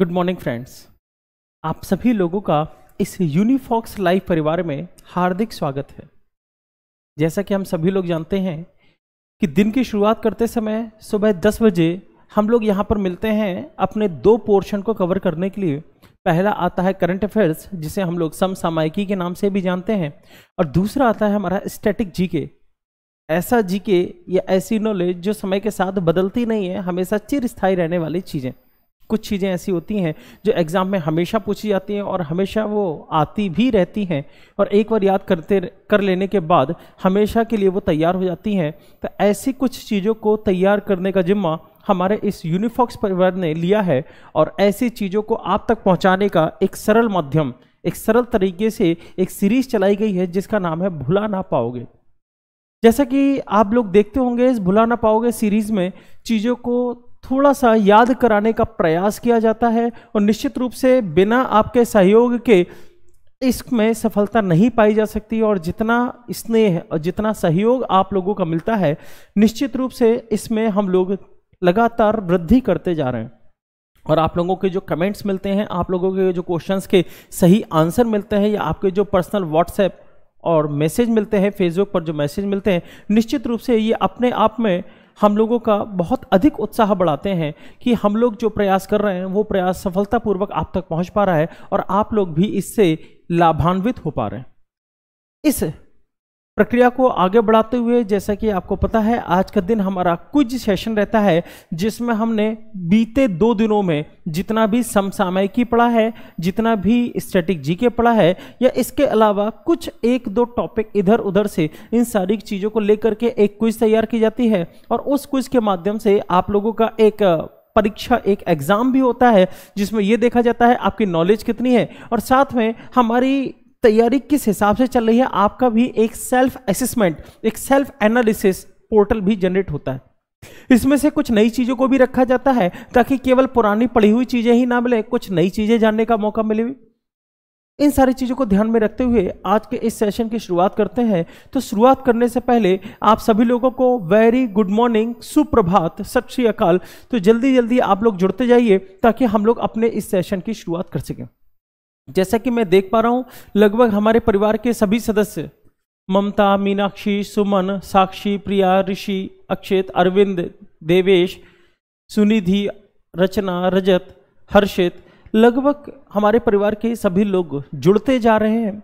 good morning friends आप सभी लोगों का इस यूनिफॉक्स लाइफ परिवार में हार्दिक स्वागत है जैसा कि हम सभी लोग जानते हैं कि दिन की शुरुआत करते समय सुबह 10 बजे हम लोग यहाँ पर मिलते हैं अपने दो पोर्शन को कवर करने के लिए पहला आता है करंट अफेयर्स जिसे हम लोग समसामायिकी के नाम से भी जानते हैं और दूसरा आता है हमारा स्टैटिक जी ऐसा जी या ऐसी नॉलेज जो समय के साथ बदलती नहीं है हमेशा चिर रहने वाली चीज़ें कुछ चीज़ें ऐसी होती हैं जो एग्ज़ाम में हमेशा पूछी जाती हैं और हमेशा वो आती भी रहती हैं और एक बार याद करते कर लेने के बाद हमेशा के लिए वो तैयार हो जाती हैं तो ऐसी कुछ चीज़ों को तैयार करने का जिम्मा हमारे इस यूनिफॉक्स परिवार ने लिया है और ऐसी चीज़ों को आप तक पहुँचाने का एक सरल माध्यम एक सरल तरीके से एक सीरीज चलाई गई है जिसका नाम है भुला ना पाओगे जैसा कि आप लोग देखते होंगे इस भुला ना पाओगे सीरीज में चीज़ों को थोड़ा सा याद कराने का प्रयास किया जाता है और निश्चित रूप से बिना आपके सहयोग के इसमें सफलता नहीं पाई जा सकती और जितना स्नेह और जितना सहयोग आप लोगों का मिलता है निश्चित रूप से इसमें हम लोग लगातार वृद्धि करते जा रहे हैं और आप लोगों के जो कमेंट्स मिलते हैं आप लोगों के जो क्वेश्चंस के सही आंसर मिलते हैं या आपके जो पर्सनल व्हाट्सएप और मैसेज मिलते हैं फेसबुक पर जो मैसेज मिलते हैं निश्चित रूप से ये अपने आप में हम लोगों का बहुत अधिक उत्साह बढ़ाते हैं कि हम लोग जो प्रयास कर रहे हैं वो प्रयास सफलतापूर्वक आप तक पहुंच पा रहा है और आप लोग भी इससे लाभान्वित हो पा रहे हैं इस प्रक्रिया को आगे बढ़ाते हुए जैसा कि आपको पता है आज का दिन हमारा क्विज सेशन रहता है जिसमें हमने बीते दो दिनों में जितना भी समसामयिकी पढ़ा है जितना भी स्टैटिक जीके पढ़ा है या इसके अलावा कुछ एक दो टॉपिक इधर उधर से इन सारी चीज़ों को लेकर के एक क्विज तैयार की जाती है और उस क्विज के माध्यम से आप लोगों का एक परीक्षा एक एग्ज़ाम भी होता है जिसमें यह देखा जाता है आपकी नॉलेज कितनी है और साथ में हमारी तैयारी किस हिसाब से चल रही है आपका भी एक सेल्फ असेसमेंट एक सेल्फ एनालिसिस पोर्टल भी जनरेट होता है इसमें से कुछ नई चीज़ों को भी रखा जाता है ताकि केवल पुरानी पड़ी हुई चीज़ें ही ना मिले कुछ नई चीज़ें जानने का मौका मिले इन सारी चीज़ों को ध्यान में रखते हुए आज के इस सेशन की शुरुआत करते हैं तो शुरुआत करने से पहले आप सभी लोगों को वेरी गुड मॉर्निंग सुप्रभात सत श्री अकाल तो जल्दी जल्दी आप लोग जुड़ते जाइए ताकि हम लोग अपने इस सेशन की शुरुआत कर सकें जैसा कि मैं देख पा रहा हूँ लगभग हमारे परिवार के सभी सदस्य ममता मीनाक्षी सुमन साक्षी प्रिया ऋषि अक्षित अरविंद देवेश सुनिधि रचना रजत हर्षित लगभग हमारे परिवार के सभी लोग जुड़ते जा रहे हैं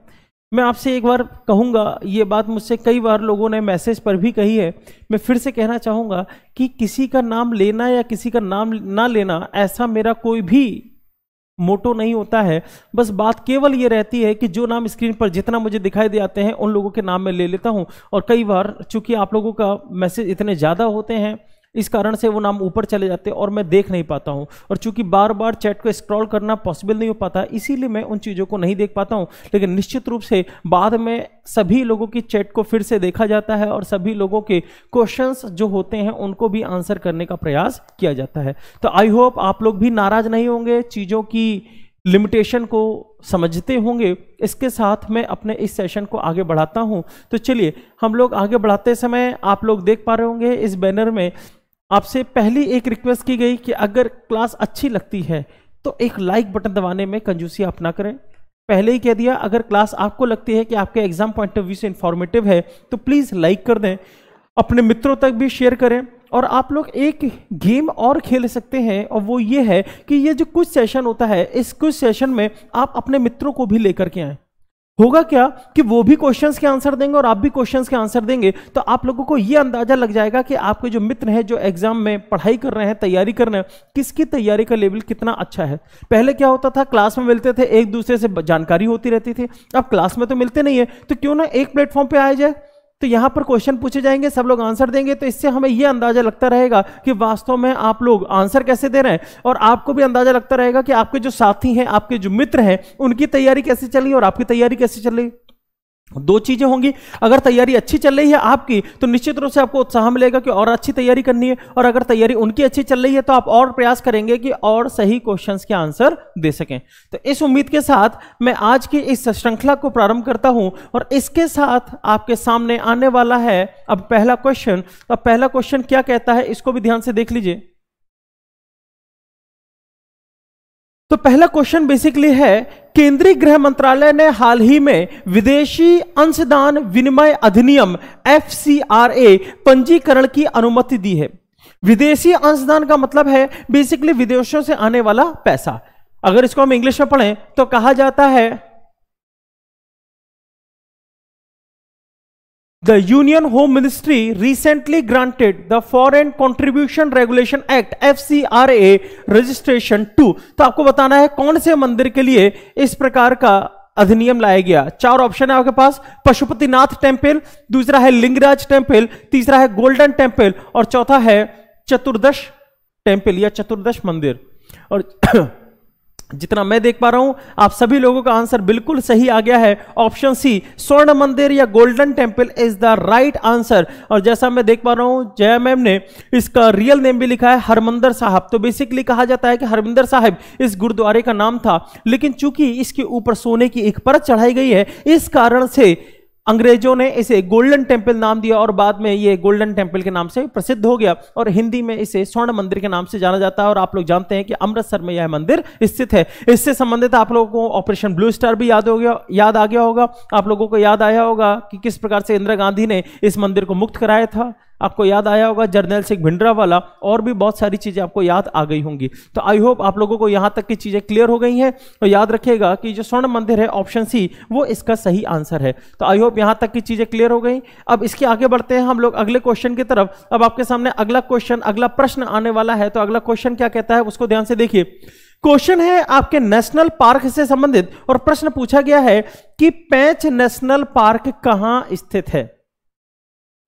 मैं आपसे एक बार कहूँगा ये बात मुझसे कई बार लोगों ने मैसेज पर भी कही है मैं फिर से कहना चाहूँगा कि किसी का नाम लेना या किसी का नाम ना लेना ऐसा मेरा कोई भी मोटो नहीं होता है बस बात केवल ये रहती है कि जो नाम स्क्रीन पर जितना मुझे दिखाई दे आते हैं उन लोगों के नाम मैं ले लेता हूँ और कई बार चूंकि आप लोगों का मैसेज इतने ज़्यादा होते हैं इस कारण से वो नाम ऊपर चले जाते हैं और मैं देख नहीं पाता हूँ और चूंकि बार बार चैट को स्क्रॉल करना पॉसिबल नहीं हो पाता इसीलिए मैं उन चीज़ों को नहीं देख पाता हूँ लेकिन निश्चित रूप से बाद में सभी लोगों की चैट को फिर से देखा जाता है और सभी लोगों के क्वेश्चंस जो होते हैं उनको भी आंसर करने का प्रयास किया जाता है तो आई होप आप लोग भी नाराज नहीं होंगे चीज़ों की लिमिटेशन को समझते होंगे इसके साथ मैं अपने इस सेशन को आगे बढ़ाता हूं तो चलिए हम लोग आगे बढ़ाते समय आप लोग देख पा रहे होंगे इस बैनर में आपसे पहली एक रिक्वेस्ट की गई कि अगर क्लास अच्छी लगती है तो एक लाइक बटन दबाने में कंजूसी आप ना करें पहले ही कह दिया अगर क्लास आपको लगती है कि आपके एग्जाम पॉइंट ऑफ व्यू से इन्फॉर्मेटिव है तो प्लीज़ लाइक कर दें अपने मित्रों तक भी शेयर करें और आप लोग एक गेम और खेल सकते हैं और वो ये है कि ये जो कुछ सेशन होता है इस कुछ सेशन में आप अपने मित्रों को भी लेकर के आएँ होगा क्या कि वो भी क्वेश्चंस के आंसर देंगे और आप भी क्वेश्चंस के आंसर देंगे तो आप लोगों को ये अंदाजा लग जाएगा कि आपके जो मित्र हैं जो एग्जाम में पढ़ाई कर रहे हैं तैयारी कर रहे हैं किसकी तैयारी का लेवल कितना अच्छा है पहले क्या होता था क्लास में मिलते थे एक दूसरे से जानकारी होती रहती थी अब क्लास में तो मिलते नहीं है तो क्यों ना एक प्लेटफॉर्म पर आया जाए तो यहां पर क्वेश्चन पूछे जाएंगे सब लोग आंसर देंगे तो इससे हमें यह अंदाजा लगता रहेगा कि वास्तव में आप लोग आंसर कैसे दे रहे हैं और आपको भी अंदाजा लगता रहेगा कि आपके जो साथी हैं आपके जो मित्र हैं उनकी तैयारी कैसे चल रही है और आपकी तैयारी कैसे चल रही दो चीजें होंगी अगर तैयारी अच्छी चल रही है आपकी तो निश्चित रूप से आपको उत्साह मिलेगा कि और अच्छी तैयारी करनी है और अगर तैयारी उनकी अच्छी चल रही है तो आप और प्रयास करेंगे कि और सही क्वेश्चंस के आंसर दे सकें तो इस उम्मीद के साथ मैं आज की इस श्रृंखला को प्रारंभ करता हूं और इसके साथ आपके सामने आने वाला है अब पहला क्वेश्चन अब पहला क्वेश्चन क्या कहता है इसको भी ध्यान से देख लीजिए तो पहला क्वेश्चन बेसिकली है केंद्रीय गृह मंत्रालय ने हाल ही में विदेशी अंशदान विनिमय अधिनियम एफ पंजीकरण की अनुमति दी है विदेशी अंशदान का मतलब है बेसिकली विदेशों से आने वाला पैसा अगर इसको हम इंग्लिश में पढ़ें तो कहा जाता है The Union Home Ministry recently granted the Foreign Contribution Regulation Act FCRA registration टू तो आपको बताना है कौन से मंदिर के लिए इस प्रकार का अधिनियम लाया गया चार ऑप्शन है आपके पास पशुपतिनाथ टेम्पल दूसरा है लिंगराज टेम्पल तीसरा है गोल्डन टेम्पल और चौथा है चतुर्दश टेम्पल या चतुर्दश मंदिर और जितना मैं देख पा रहा हूं आप सभी लोगों का आंसर बिल्कुल सही आ गया है ऑप्शन सी स्वर्ण मंदिर या golden temple is the right answer और जैसा मैं देख पा रहा हूं जया मैम ने इसका रियल नेम भी लिखा है हरमंदर साहब तो बेसिकली कहा जाता है कि हरमंदर साहब इस गुरुद्वारे का नाम था लेकिन चूंकि इसके ऊपर सोने की एक परत चढ़ाई गई है इस कारण से अंग्रेजों ने इसे गोल्डन टेम्पल नाम दिया और बाद में ये गोल्डन टेम्पल के नाम से प्रसिद्ध हो गया और हिंदी में इसे स्वर्ण मंदिर के नाम से जाना जाता है और आप लोग जानते हैं कि अमृतसर में यह मंदिर स्थित है इससे संबंधित आप लोगों को ऑपरेशन ब्लू स्टार भी याद हो गया याद आ गया होगा आप लोगों को याद आया होगा कि किस प्रकार से इंदिरा गांधी ने इस मंदिर को मुक्त कराया था आपको याद आया होगा जर्नल सिंह भिंडरा वाला और भी बहुत सारी चीज़ें आपको याद आ गई होंगी तो आई होप आप लोगों को यहाँ तक की चीज़ें क्लियर हो गई हैं और याद रखिएगा कि जो स्वर्ण मंदिर है ऑप्शन सी वो इसका सही आंसर है तो आई होप यहाँ तक की चीज़ें क्लियर हो गई अब इसके आगे बढ़ते हैं हम लोग अगले क्वेश्चन की तरफ अब आपके सामने अगला क्वेश्चन अगला प्रश्न आने वाला है तो अगला क्वेश्चन क्या कहता है उसको ध्यान से देखिए क्वेश्चन है आपके नेशनल पार्क से संबंधित और प्रश्न पूछा गया है कि पैंच नेशनल पार्क कहां स्थित है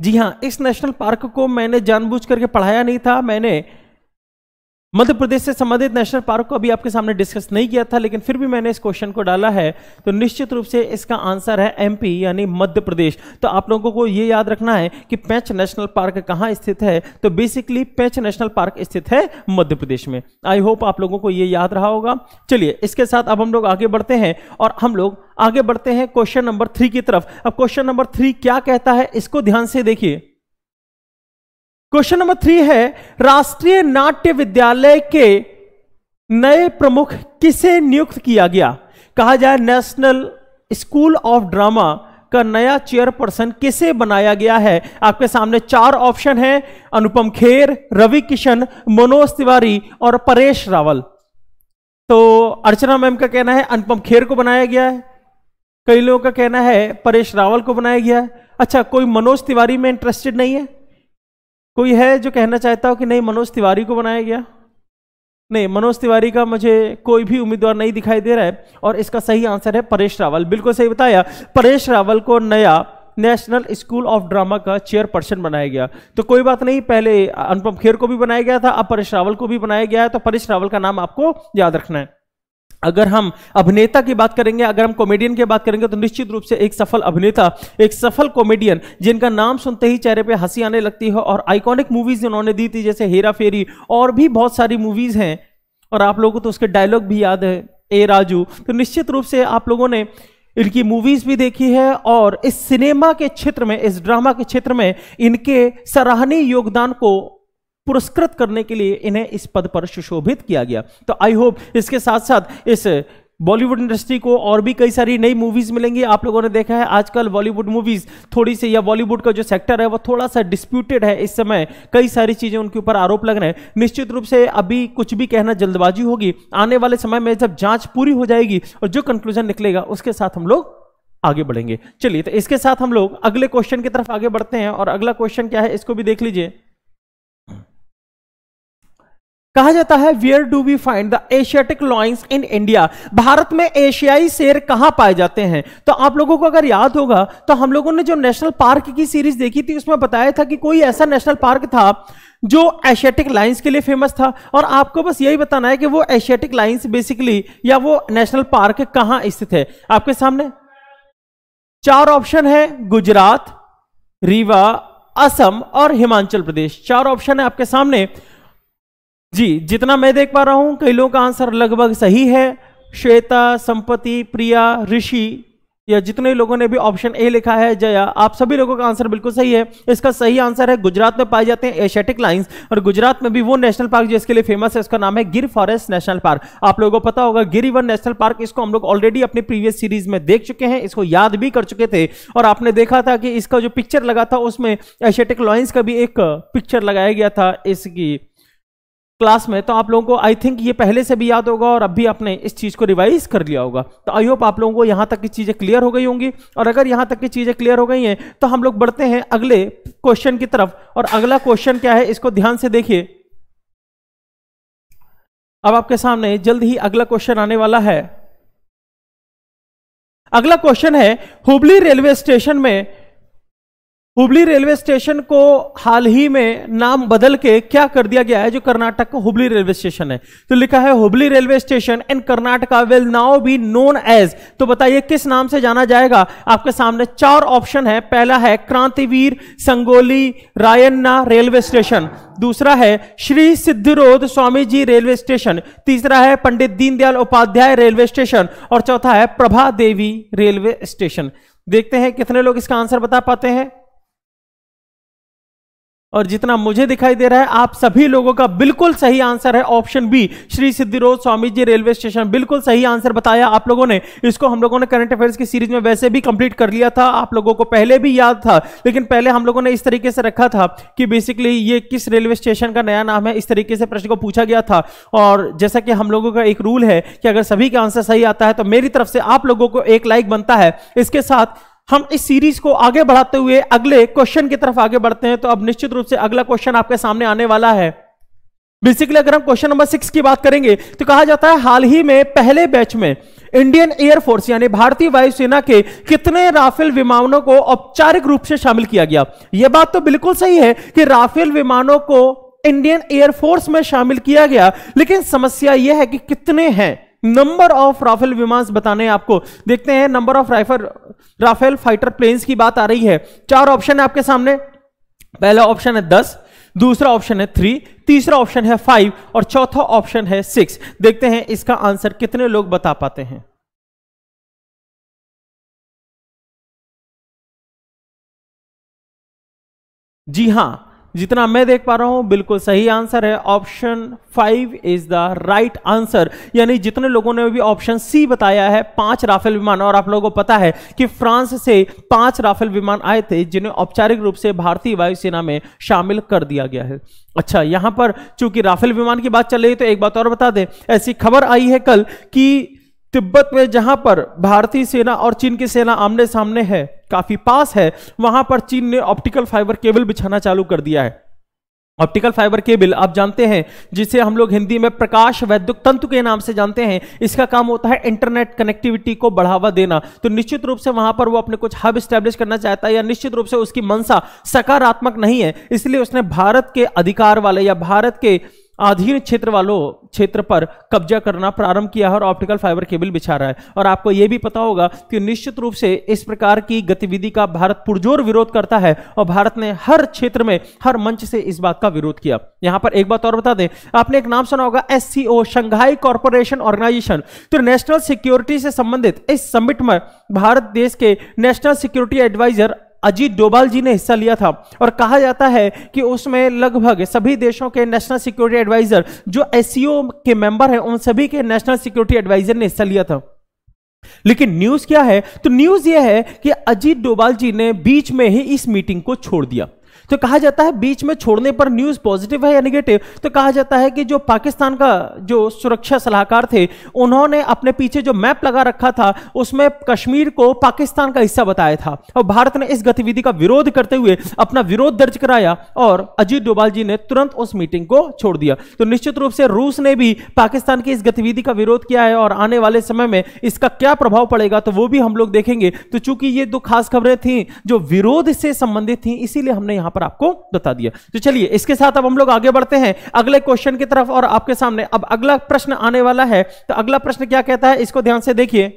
जी हाँ इस नेशनल पार्क को मैंने जानबूझ करके पढ़ाया नहीं था मैंने मध्य प्रदेश से संबंधित नेशनल पार्क को अभी आपके सामने डिस्कस नहीं किया था लेकिन फिर भी मैंने इस क्वेश्चन को डाला है तो निश्चित रूप से इसका आंसर है एमपी यानी मध्य प्रदेश तो आप लोगों को ये याद रखना है कि पैंच नेशनल पार्क कहाँ स्थित है तो बेसिकली पैंच नेशनल पार्क स्थित है मध्य प्रदेश में आई होप आप लोगों को ये याद रहा होगा चलिए इसके साथ अब हम लोग आगे बढ़ते हैं और हम लोग आगे बढ़ते हैं क्वेश्चन नंबर थ्री की तरफ अब क्वेश्चन नंबर थ्री क्या कहता है इसको ध्यान से देखिए क्वेश्चन नंबर थ्री है राष्ट्रीय नाट्य विद्यालय के नए प्रमुख किसे नियुक्त किया गया कहा जाए नेशनल स्कूल ऑफ ड्रामा का नया चेयरपर्सन किसे बनाया गया है आपके सामने चार ऑप्शन है अनुपम खेर रवि किशन मनोज तिवारी और परेश रावल तो अर्चना मैम का कहना है अनुपम खेर को बनाया गया है कई लोगों का कहना है परेश रावल को बनाया गया है अच्छा कोई मनोज तिवारी में इंटरेस्टेड नहीं है कोई है जो कहना चाहता हो कि नहीं मनोज तिवारी को बनाया गया नहीं मनोज तिवारी का मुझे कोई भी उम्मीदवार नहीं दिखाई दे रहा है और इसका सही आंसर है परेश रावल बिल्कुल सही बताया परेश रावल को नया नेशनल स्कूल ऑफ ड्रामा का चेयरपर्सन बनाया गया तो कोई बात नहीं पहले अनुपम खेर को भी बनाया गया था अब परेश रावल को भी बनाया गया है तो परेश रावल का नाम आपको याद रखना है अगर हम अभिनेता की बात करेंगे अगर हम कॉमेडियन की बात करेंगे तो निश्चित रूप से एक सफल अभिनेता एक सफल कॉमेडियन जिनका नाम सुनते ही चेहरे पे हंसी आने लगती है और आइकॉनिक मूवीज इन्होंने दी थी जैसे हेरा फेरी और भी बहुत सारी मूवीज हैं और आप लोगों को तो उसके डायलॉग भी याद है ए राजू तो निश्चित रूप से आप लोगों ने इनकी मूवीज भी देखी है और इस सिनेमा के क्षेत्र में इस ड्रामा के क्षेत्र में इनके सराहनीय योगदान को पुरस्कृत करने के लिए इन्हें इस पद पर सुशोभित किया गया तो आई होप इसके साथ साथ इस बॉलीवुड इंडस्ट्री को और भी कई सारी नई मूवीज मिलेंगी आप लोगों ने देखा है आजकल बॉलीवुड मूवीज थोड़ी सी या बॉलीवुड का जो सेक्टर है वो थोड़ा सा डिस्प्यूटेड है इस समय कई सारी चीजें उनके ऊपर आरोप लग रहे हैं निश्चित रूप से अभी कुछ भी कहना जल्दबाजी होगी आने वाले समय में जब जांच पूरी हो जाएगी और जो कंक्लूजन निकलेगा उसके साथ हम लोग आगे बढ़ेंगे चलिए तो इसके साथ हम लोग अगले क्वेश्चन की तरफ आगे बढ़ते हैं और अगला क्वेश्चन क्या है इसको भी देख लीजिए कहा जाता है where do we find the Asiatic lions in India Bharat में एशियाई शेर कहां पाए जाते हैं तो आप लोगों को अगर याद होगा तो हम लोगों ने जो नेशनल पार्क की सीरीज देखी थी उसमें बताया था कि कोई ऐसा नेशनल पार्क था जो एशियाटिक लाइंस के लिए फेमस था और आपको बस यही बताना है कि वो एशियाटिक लाइंस बेसिकली या वो नेशनल पार्क कहां स्थित है आपके सामने चार ऑप्शन है गुजरात रीवा असम और हिमाचल प्रदेश चार ऑप्शन है आपके सामने जी जितना मैं देख पा रहा हूं कई लोगों का आंसर लगभग सही है श्वेता संपत्ति प्रिया ऋषि या जितने लोगों ने भी ऑप्शन ए लिखा है जया आप सभी लोगों का आंसर बिल्कुल सही है इसका सही आंसर है गुजरात में पाए जाते हैं एशियाटिक लाइंस और गुजरात में भी वो नेशनल पार्क जो इसके लिए फेमस है उसका नाम है गिर फॉरेस्ट नेशनल पार्क आप लोगों को पता होगा गिर रिवर नेशनल पार्क इसको हम लोग ऑलरेडी अपनी प्रीवियस सीरीज में देख चुके हैं इसको याद भी कर चुके थे और आपने देखा था कि इसका जो पिक्चर लगा था उसमें एशियाटिक लाइन्स का भी एक पिक्चर लगाया गया था इसकी क्लास में तो आप लोगों को आई थिंक ये पहले से भी याद होगा और अब भी आपने इस चीज़ को रिवाइज कर लिया होगा तो आई होप आप लोगों को यहाँ तक की चीज़ें क्लियर हो गई होंगी और अगर यहाँ तक की चीज़ें क्लियर हो गई हैं तो हम लोग बढ़ते हैं अगले क्वेश्चन की तरफ और अगला क्वेश्चन क्या है इसको ध्यान से देखिए अब आपके सामने जल्द ही अगला क्वेश्चन आने वाला है अगला क्वेश्चन है हुबली रेलवे स्टेशन में हुबली रेलवे स्टेशन को हाल ही में नाम बदल के क्या कर दिया गया है जो कर्नाटक का हुबली रेलवे स्टेशन है तो लिखा है Hubli railway station in Karnataka will now be known as तो बताइए किस नाम से जाना जाएगा आपके सामने चार ऑप्शन है पहला है क्रांतिवीर संगोली रायन्ना रेलवे स्टेशन दूसरा है श्री सिद्धरोध स्वामी जी रेलवे स्टेशन तीसरा है पंडित दीनदयाल उपाध्याय रेलवे स्टेशन और चौथा है प्रभा देवी रेलवे स्टेशन देखते हैं कितने लोग इसका आंसर बता पाते हैं और जितना मुझे दिखाई दे रहा है आप सभी लोगों का बिल्कुल सही आंसर है option B Shri Siddharoodha Swami ji railway station बिल्कुल सही आंसर बताया आप लोगों ने इसको हम लोगों ने करंट अफेयर्स की सीरीज में वैसे भी कंप्लीट कर लिया था आप लोगों को पहले भी याद था लेकिन पहले हम लोगों ने इस तरीके से रखा था कि बेसिकली ये किस रेलवे स्टेशन का नया नाम है इस तरीके से प्रश्न को पूछा गया था और जैसा कि हम लोगों का एक रूल है कि अगर सभी का आंसर सही आता है तो मेरी तरफ से आप लोगों को एक लाइक बनता है इसके साथ हम इस सीरीज को आगे बढ़ाते हुए अगले क्वेश्चन की तरफ आगे बढ़ते हैं तो अब निश्चित रूप से अगला क्वेश्चन आपके सामने आने वाला है बेसिकली अगर हम क्वेश्चन नंबर सिक्स की बात करेंगे तो कहा जाता है हाल ही में पहले बैच में इंडियन एयरफोर्स यानी भारतीय वायुसेना के कितने राफेल विमानों को औपचारिक रूप से शामिल किया गया यह बात तो बिल्कुल सही है कि राफेल विमानों को इंडियन एयरफोर्स में शामिल किया गया लेकिन समस्या यह है कि कितने हैं नंबर ऑफ राफेल विमान बताने आपको देखते हैं number of rifle Rafale fighter planes की बात आ रही है चार ऑप्शन है आपके सामने पहला ऑप्शन है दस दूसरा ऑप्शन है थ्री तीसरा ऑप्शन है फाइव और चौथा ऑप्शन है सिक्स देखते हैं इसका आंसर कितने लोग बता पाते हैं जी हां जितना मैं देख पा रहा हूं बिल्कुल सही आंसर है option five is the right answer यानी जितने लोगों ने भी ऑप्शन सी बताया है पांच राफेल विमान और आप लोगों को पता है कि फ्रांस से पांच राफेल विमान आए थे जिन्हें औपचारिक रूप से भारतीय वायुसेना में शामिल कर दिया गया है अच्छा यहां पर चूंकि राफेल विमान की बात चल रही है तो एक बात और बता दें ऐसी खबर आई है कल कि तिब्बत में जहां पर भारतीय सेना और चीन की सेना आमने सामने है काफी पास है वहां पर चीन ने ऑप्टिकल फाइबर केबल बिछाना चालू कर दिया है ऑप्टिकल फाइबर केबल आप जानते हैं जिसे हम लोग हिंदी में प्रकाश वैद्युत तंतु के नाम से जानते हैं इसका काम होता है इंटरनेट कनेक्टिविटी को बढ़ावा देना तो निश्चित रूप से वहां पर वो अपने कुछ हब स्टैब्लिश करना चाहता है या निश्चित रूप से उसकी मनसा सकारात्मक नहीं है इसलिए उसने भारत के अधिकार वाले या भारत के अधीन क्षेत्र वालों क्षेत्र पर कब्जा करना प्रारंभ किया है और ऑप्टिकल फाइबर केबल बिछा रहा है और आपको यह भी पता होगा कि निश्चित रूप से इस प्रकार की गतिविधि का भारत पुरजोर विरोध करता है और भारत ने हर क्षेत्र में हर मंच से इस बात का विरोध किया यहां पर एक बात और बता दें आपने एक नाम सुना होगा एस शंघाई कॉरपोरेशन ऑर्गेनाइजेशन तो नेशनल सिक्योरिटी से संबंधित इस समिट में भारत देश के national security adviser Ajit Doval ji ने हिस्सा लिया था और कहा जाता है कि उसमें लगभग सभी देशों के नेशनल सिक्योरिटी एडवाइजर जो एस e के मेंबर हैं उन सभी के नेशनल सिक्योरिटी एडवाइजर ने हिस्सा लिया था लेकिन न्यूज क्या है तो न्यूज यह है कि अजीत डोभाल जी ने बीच में ही इस मीटिंग को छोड़ दिया तो कहा जाता है बीच में छोड़ने पर न्यूज पॉजिटिव है या निगेटिव तो कहा जाता है कि जो पाकिस्तान का जो सुरक्षा सलाहकार थे उन्होंने अपने पीछे जो मैप लगा रखा था उसमें कश्मीर को पाकिस्तान का हिस्सा बताया था और भारत ने इस गतिविधि का विरोध करते हुए अपना विरोध दर्ज कराया और अजीत डोभाल जी ने तुरंत उस मीटिंग को छोड़ दिया तो निश्चित रूप से रूस ने भी पाकिस्तान की इस गतिविधि का विरोध किया है और आने वाले समय में इसका क्या प्रभाव पड़ेगा तो वो भी हम लोग देखेंगे तो चूंकि ये दो खास खबरें थी जो विरोध से संबंधित थी इसीलिए हमने यहां पर पर आपको बता दिया तो चलिए इसके साथ अब हम लोग आगे बढ़ते हैं अगले क्वेश्चन की तरफ और आपके सामने अब अगला प्रश्न आने वाला है तो अगला प्रश्न क्या कहता है इसको ध्यान से देखिए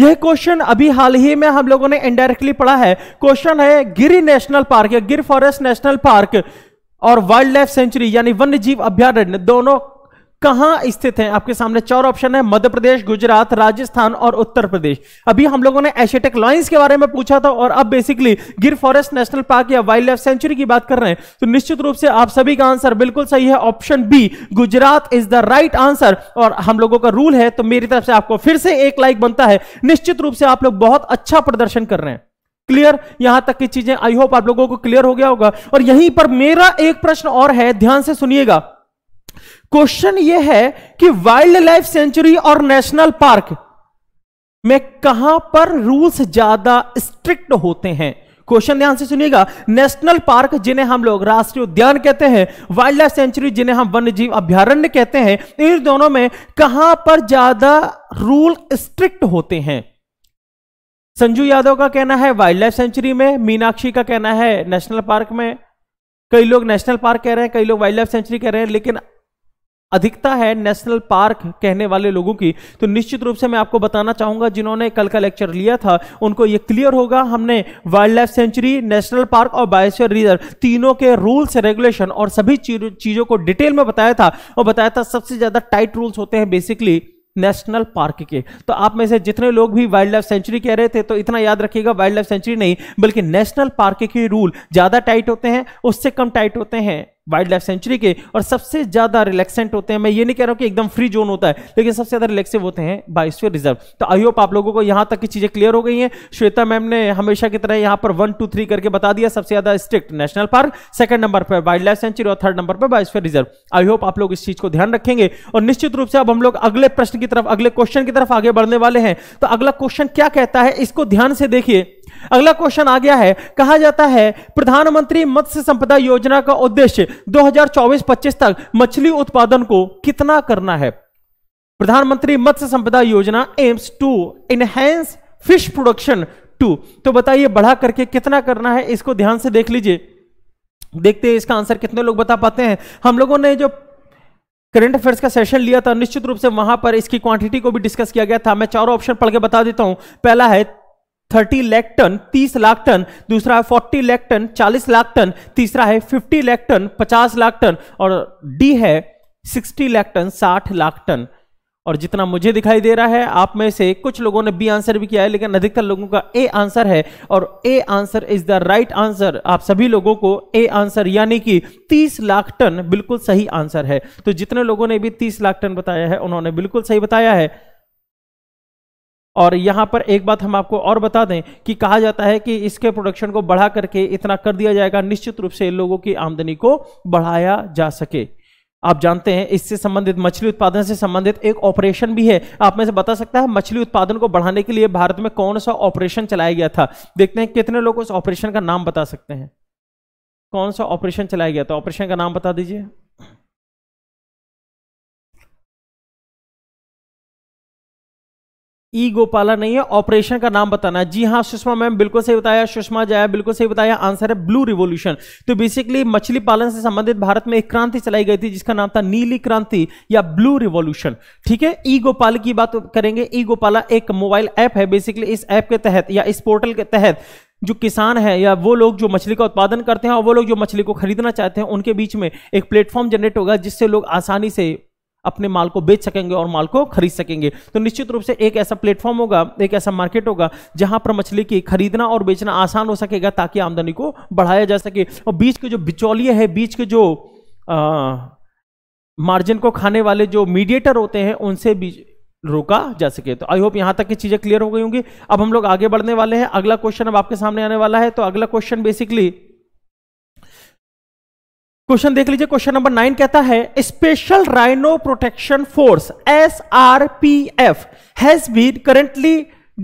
यह क्वेश्चन अभी हाल ही में हम लोगों ने इनडायरेक्टली पढ़ा है क्वेश्चन है गिरी नेशनल पार्क या गिर फॉरेस्ट नेशनल पार्क और वाइल्ड लाइफ सेंचुरी यानी वन्य जीव अभ्यारण्य दोनों कहां स्थित है आपके सामने चार ऑप्शन है मध्य प्रदेश गुजरात राजस्थान और उत्तर प्रदेश अभी हम लोगों ने एशियाटिक लॉइंस के बारे में पूछा था और अब basically Gir forest national park या वाइल्ड लाइफ सेंचुरी की बात कर रहे हैं तो निश्चित रूप से आप सभी का आंसर बिल्कुल सही है option B Gujarat is the right answer और हम लोगों का रूल है तो मेरी तरफ से आपको फिर से एक लाइक बनता है निश्चित रूप से आप लोग बहुत अच्छा प्रदर्शन कर रहे हैं क्लियर यहां तक की चीजें आई होप आप लोगों को क्लियर हो गया होगा और यहीं पर मेरा एक प्रश्न और है ध्यान से सुनिएगा क्वेश्चन यह है कि वाइल्ड लाइफ सेंचुरी और नेशनल पार्क में कहां पर रूल्स ज्यादा स्ट्रिक्ट होते हैं क्वेश्चन ध्यान से सुनिएगा नेशनल पार्क जिन्हें हम लोग राष्ट्रीय उद्यान कहते हैं वाइल्ड लाइफ सेंचुरी जिन्हें हम वन्य जीव अभ्यारण्य कहते हैं इन दोनों में कहां पर ज्यादा रूल स्ट्रिक्ट होते हैं संजू यादव का कहना है वाइल्ड लाइफ सेंचुरी में मीनाक्षी का कहना है नेशनल पार्क में कई लोग नेशनल पार्क कह रहे हैं कई लोग वाइल्ड लाइफ सेंचुरी कह रहे हैं लेकिन अधिकता है नेशनल पार्क कहने वाले लोगों की तो निश्चित रूप से मैं आपको बताना चाहूंगा जिन्होंने कल का लेक्चर लिया था उनको ये क्लियर होगा हमने wildlife sanctuary national park और बायोस्फीयर रिजर्व तीनों के रूल्स रेगुलेशन और सभी चीजों को डिटेल में बताया था और बताया था सबसे ज्यादा टाइट रूल्स होते हैं बेसिकली नेशनल पार्क के तो आप में से जितने लोग भी वाइल्ड लाइफ सेंचुरी कह रहे थे तो इतना याद रखिएगा वाइल्ड लाइफ सेंचुरी नहीं बल्कि नेशनल पार्क के रूल ज्यादा टाइट होते हैं उससे कम टाइट होते हैं वाइल्ड लाइफ सेंचुरी के और सबसे ज़्यादा रिलैक्सेंट होते हैं मैं ये नहीं कह रहा हूँ कि एकदम फ्री जोन होता है लेकिन सबसे ज़्यादा रिलैक्सिव होते हैं बायोस्फीयर रिजर्व तो आई होप आप लोगों को यहाँ तक की चीज़ें क्लियर हो गई हैं श्वेता मैम ने हमेशा की तरह यहाँ पर वन टू थ्री करके बता दिया सबसे ज़्यादा strict national park second number पर वाइल्ड लाइफ सेंचुरी और थर्ड नंबर पर बायोस्फीयर रिजर्व आई होप आप लोग इस चीज़ को ध्यान रखेंगे और निश्चित रूप से अब हम लोग अगले प्रश्न की तरफ अगले क्वेश्चन की तरफ आगे बढ़ने वाले हैं तो अगला क्वेश्चन क्या कहता है इसको ध्यान से देखिए अगला क्वेश्चन आ गया है कहा जाता है प्रधानमंत्री मत्स्य संपदा योजना का उद्देश्य 2024-25 तक मछली उत्पादन को कितना करना है प्रधानमंत्री Matsya Sampada Yojana aims to enhance fish production to तो बताइए बढ़ा करके कितना करना है इसको ध्यान से देख लीजिए देखते हैं इसका आंसर कितने लोग बता पाते हैं हम लोगों ने जो करंट अफेयर्स का सेशन लिया था निश्चित रूप से वहां पर इसकी क्वांटिटी को भी डिस्कस किया गया था मैं चारों ऑप्शन पढ़ के बता देता हूं पहला है थर्टी लैख टन तीस लाख टन दूसरा है फोर्टी लैख टन चालीस लाख टन तीसरा है फिफ्टी लैख टन पचास लाख टन और डी है सिक्सटी लैक टन साठ लाख टन और जितना मुझे दिखाई दे रहा है आप में से कुछ लोगों ने बी आंसर भी किया है लेकिन अधिकतर लोगों का ए आंसर है और A answer is the right answer आप सभी लोगों को ए आंसर यानी कि 30 लाख टन बिल्कुल सही आंसर है तो जितने लोगों ने भी 30 लाख टन बताया है उन्होंने बिल्कुल सही बताया है और यहाँ पर एक बात हम आपको और बता दें कि कहा जाता है कि इसके प्रोडक्शन को बढ़ा करके इतना कर दिया जाएगा निश्चित रूप से लोगों की आमदनी को बढ़ाया जा सके आप जानते हैं इससे संबंधित मछली उत्पादन से संबंधित एक ऑपरेशन भी है आप में से बता सकता है मछली उत्पादन को बढ़ाने के लिए भारत में कौन सा ऑपरेशन चलाया गया था देखते हैं कितने लोग उस ऑपरेशन का नाम बता सकते हैं कौन सा ऑपरेशन चलाया गया था ऑपरेशन का नाम बता दीजिए ई गोपाला नहीं है ऑपरेशन का नाम बताना जी हाँ सुषमा मैम बिल्कुल सही बताया सुषमा जया बिल्कुल सही बताया आंसर है ब्लू रिवॉल्यूशन तो बेसिकली मछली पालन से संबंधित भारत में एक क्रांति चलाई गई थी जिसका नाम था नीली क्रांति या ब्लू रिवोल्यूशन ठीक है ई गोपाल की बात करेंगे ई गोपाला एक मोबाइल ऐप है बेसिकली इस ऐप के तहत या इस पोर्टल के तहत जो किसान है या वो लोग जो मछली का उत्पादन करते हैं और वो लोग जो मछली को खरीदना चाहते हैं उनके बीच में एक प्लेटफॉर्म जनरेट होगा जिससे लोग आसानी से अपने माल को बेच सकेंगे और माल को खरीद सकेंगे तो निश्चित रूप से एक ऐसा प्लेटफॉर्म होगा एक ऐसा मार्केट होगा जहां पर मछली की खरीदना और बेचना आसान हो सकेगा ताकि आमदनी को बढ़ाया जा सके और बीच के जो बिचौलिए है बीच के जो आ, मार्जिन को खाने वाले जो मीडिएटर होते हैं उनसे भी रोका जा सके तो आई होप यहां तक की चीजें क्लियर हो गई होंगी अब हम लोग आगे बढ़ने वाले हैं अगला क्वेश्चन अब आपके सामने आने वाला है तो अगला क्वेश्चन बेसिकली क्वेश्चन देख लीजिए क्वेश्चन नंबर नाइन कहता है special rhino protection force S R P F has been currently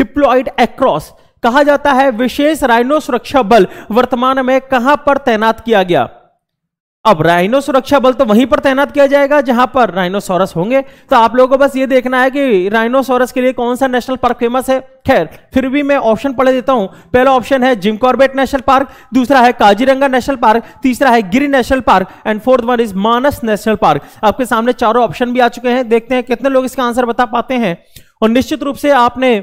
deployed across कहा जाता है विशेष राइनो सुरक्षा बल वर्तमान में कहां पर तैनात किया गया अब राइनो सुरक्षा बल तो वहीं पर तैनात किया जाएगा जहां पर राइनोसोरस होंगे तो आप लोगों को बस ये देखना है कि राइनोसोरस के लिए कौन सा नेशनल पार्क फेमस है खैर फिर भी मैं ऑप्शन पढ़ देता हूं पहला ऑप्शन है जिम कॉर्बेट नेशनल पार्क दूसरा है काजीरंगा नेशनल पार्क तीसरा है Gir national park and fourth one is Manas national park आपके सामने चारों ऑप्शन भी आ चुके हैं देखते हैं कितने लोग इसका आंसर बता पाते हैं और निश्चित रूप से आपने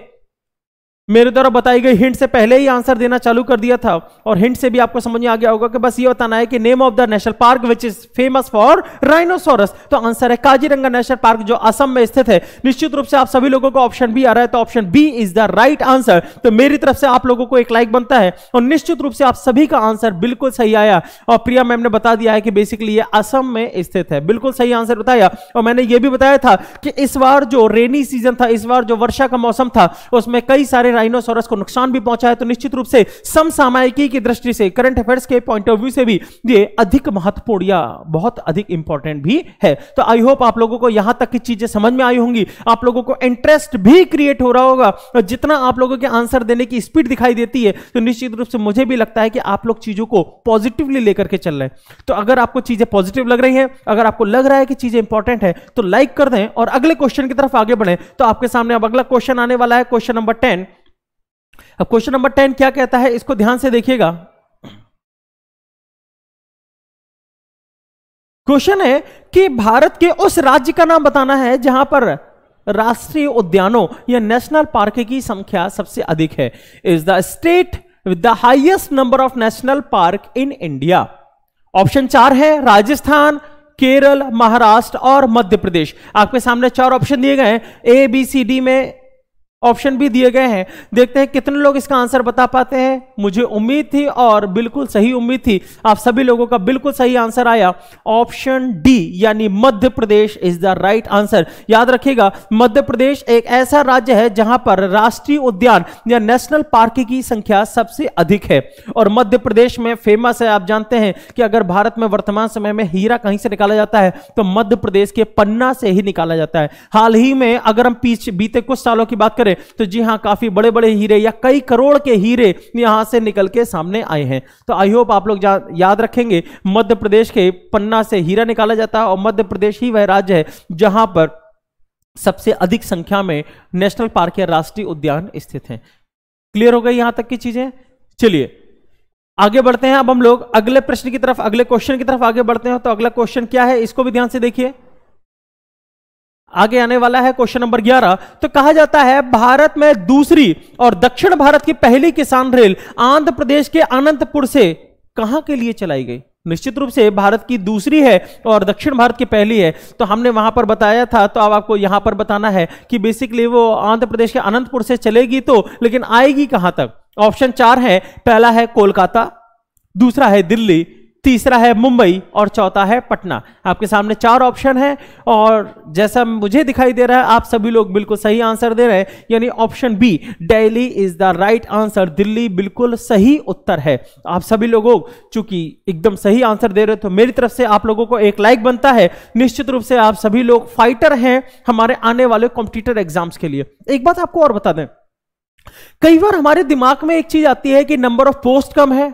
मेरे द्वारा बताई गई हिंट से पहले ही आंसर देना चालू कर दिया था और हिंट से भी आपको समझ में आ गया होगा कि बस ये बताना है कि name of the national park which is famous for rhinoceros तो आंसर है काजीरंगा नेशनल पार्क जो असम में स्थित है निश्चित रूप से आप सभी लोगों को ऑप्शन बी आ रहा है तो option B is the right answer तो मेरी तरफ से आप लोगों को एक लाइक बनता है और निश्चित रूप से आप सभी का आंसर बिल्कुल सही आया और प्रिया मैम ने बता दिया है कि बेसिकली ये असम में स्थित है बिल्कुल सही आंसर बताया और मैंने ये भी बताया था कि इस बार जो रेनी सीजन था इस बार जो वर्षा का मौसम था उसमें कई सारे राइनोसोरस को नुकसान भी पहुंचा है तो निश्चित रूप से समसामायिकी की दृष्टि से करंट अफेयर्स के पॉइंट ऑफ व्यू से भी ये अधिक महत्वपूर्ण या बहुत अधिक इंपॉर्टेंट भी है तो आई होप आप लोगों को यहां तक की चीजें समझ में आई होंगी आप लोगों को इंटरेस्ट भी क्रिएट हो रहा होगा और जितना आप लोगों के आंसर देने की स्पीड दिखाई देती है तो निश्चित रूप से मुझे भी लगता है कि आप लोग चीजों को पॉजिटिवली लेकर के चल रहे हैं तो अगर आपको चीजें पॉजिटिव लग रही है अगर आपको लग रहा है कि चीजें इंपॉर्टेंट है तो लाइक कर दें और अगले क्वेश्चन की तरफ आगे बढ़े तो आपके सामने अब अगला क्वेश्चन आने वाला है क्वेश्चन नंबर टेन अब क्वेश्चन नंबर टेन क्या कहता है इसको ध्यान से देखिएगा क्वेश्चन है कि भारत के उस राज्य का नाम बताना है जहां पर राष्ट्रीय उद्यानों या नेशनल पार्क की संख्या सबसे अधिक है is the state with the highest number of national park in India option चार है राजस्थान केरल महाराष्ट्र और मध्य प्रदेश आपके सामने चार ऑप्शन दिए गए हैं ए बी सी डी में ऑप्शन भी दिए गए हैं देखते हैं कितने लोग इसका आंसर बता पाते हैं मुझे उम्मीद थी और बिल्कुल सही उम्मीद थी आप सभी लोगों का बिल्कुल सही आंसर आया ऑप्शन डी यानी Madhya Pradesh is the right answer याद रखिएगा मध्य प्रदेश एक ऐसा राज्य है जहां पर राष्ट्रीय उद्यान या नेशनल पार्क की संख्या सबसे अधिक है और मध्य प्रदेश में फेमस है आप जानते हैं कि अगर भारत में वर्तमान समय में हीरा कहीं से निकाला जाता है तो मध्य प्रदेश के पन्ना से ही निकाला जाता है हाल ही में अगर हम पीछे बीते कुछ सालों की बात करें में तो जी हाँ काफी बड़े बड़े हीरे या कई करोड़ के हीरे यहां से निकल के सामने आए हैं तो आई होप आप लोग याद रखेंगे मध्य प्रदेश के पन्ना से हीरा निकाला जाता है और मध्य प्रदेश ही वह राज्य है जहां पर सबसे अधिक संख्या में नेशनल पार्क या राष्ट्रीय उद्यान स्थित हैं क्लियर हो गई यहां तक की चीजें चलिए आगे बढ़ते हैं अब हम लोग अगले प्रश्न की तरफ अगले क्वेश्चन की तरफ आगे बढ़ते हैं तो अगला क्वेश्चन क्या है इसको भी ध्यान से देखिए आगे आने वाला है क्वेश्चन नंबर 11 तो कहा जाता है भारत में दूसरी और दक्षिण भारत की पहली किसान रेल आंध्र प्रदेश के अनंतपुर से कहां के लिए चलाई गई निश्चित रूप से भारत की दूसरी है और दक्षिण भारत की पहली है तो हमने वहां पर बताया था तो अब आपको यहां पर बताना है कि बेसिकली वो आंध्र प्रदेश के अनंतपुर से चलेगी तो लेकिन आएगी कहां तक ऑप्शन चार है पहला है कोलकाता दूसरा है दिल्ली तीसरा है मुंबई और चौथा है पटना आपके सामने चार ऑप्शन है और जैसा मुझे दिखाई दे रहा है आप सभी लोग बिल्कुल सही आंसर दे रहे हैं यानी option B Delhi is the right answer Delhi बिल्कुल सही उत्तर है आप सभी लोगों चूंकि एकदम सही आंसर दे रहे हो तो मेरी तरफ से आप लोगों को एक लाइक बनता है निश्चित रूप से आप सभी लोग फाइटर हैं हमारे आने वाले कॉम्पिटिटर एग्जाम्स के लिए एक बात आपको और बता दें कई बार हमारे दिमाग में एक चीज आती है कि नंबर ऑफ पोस्ट कम है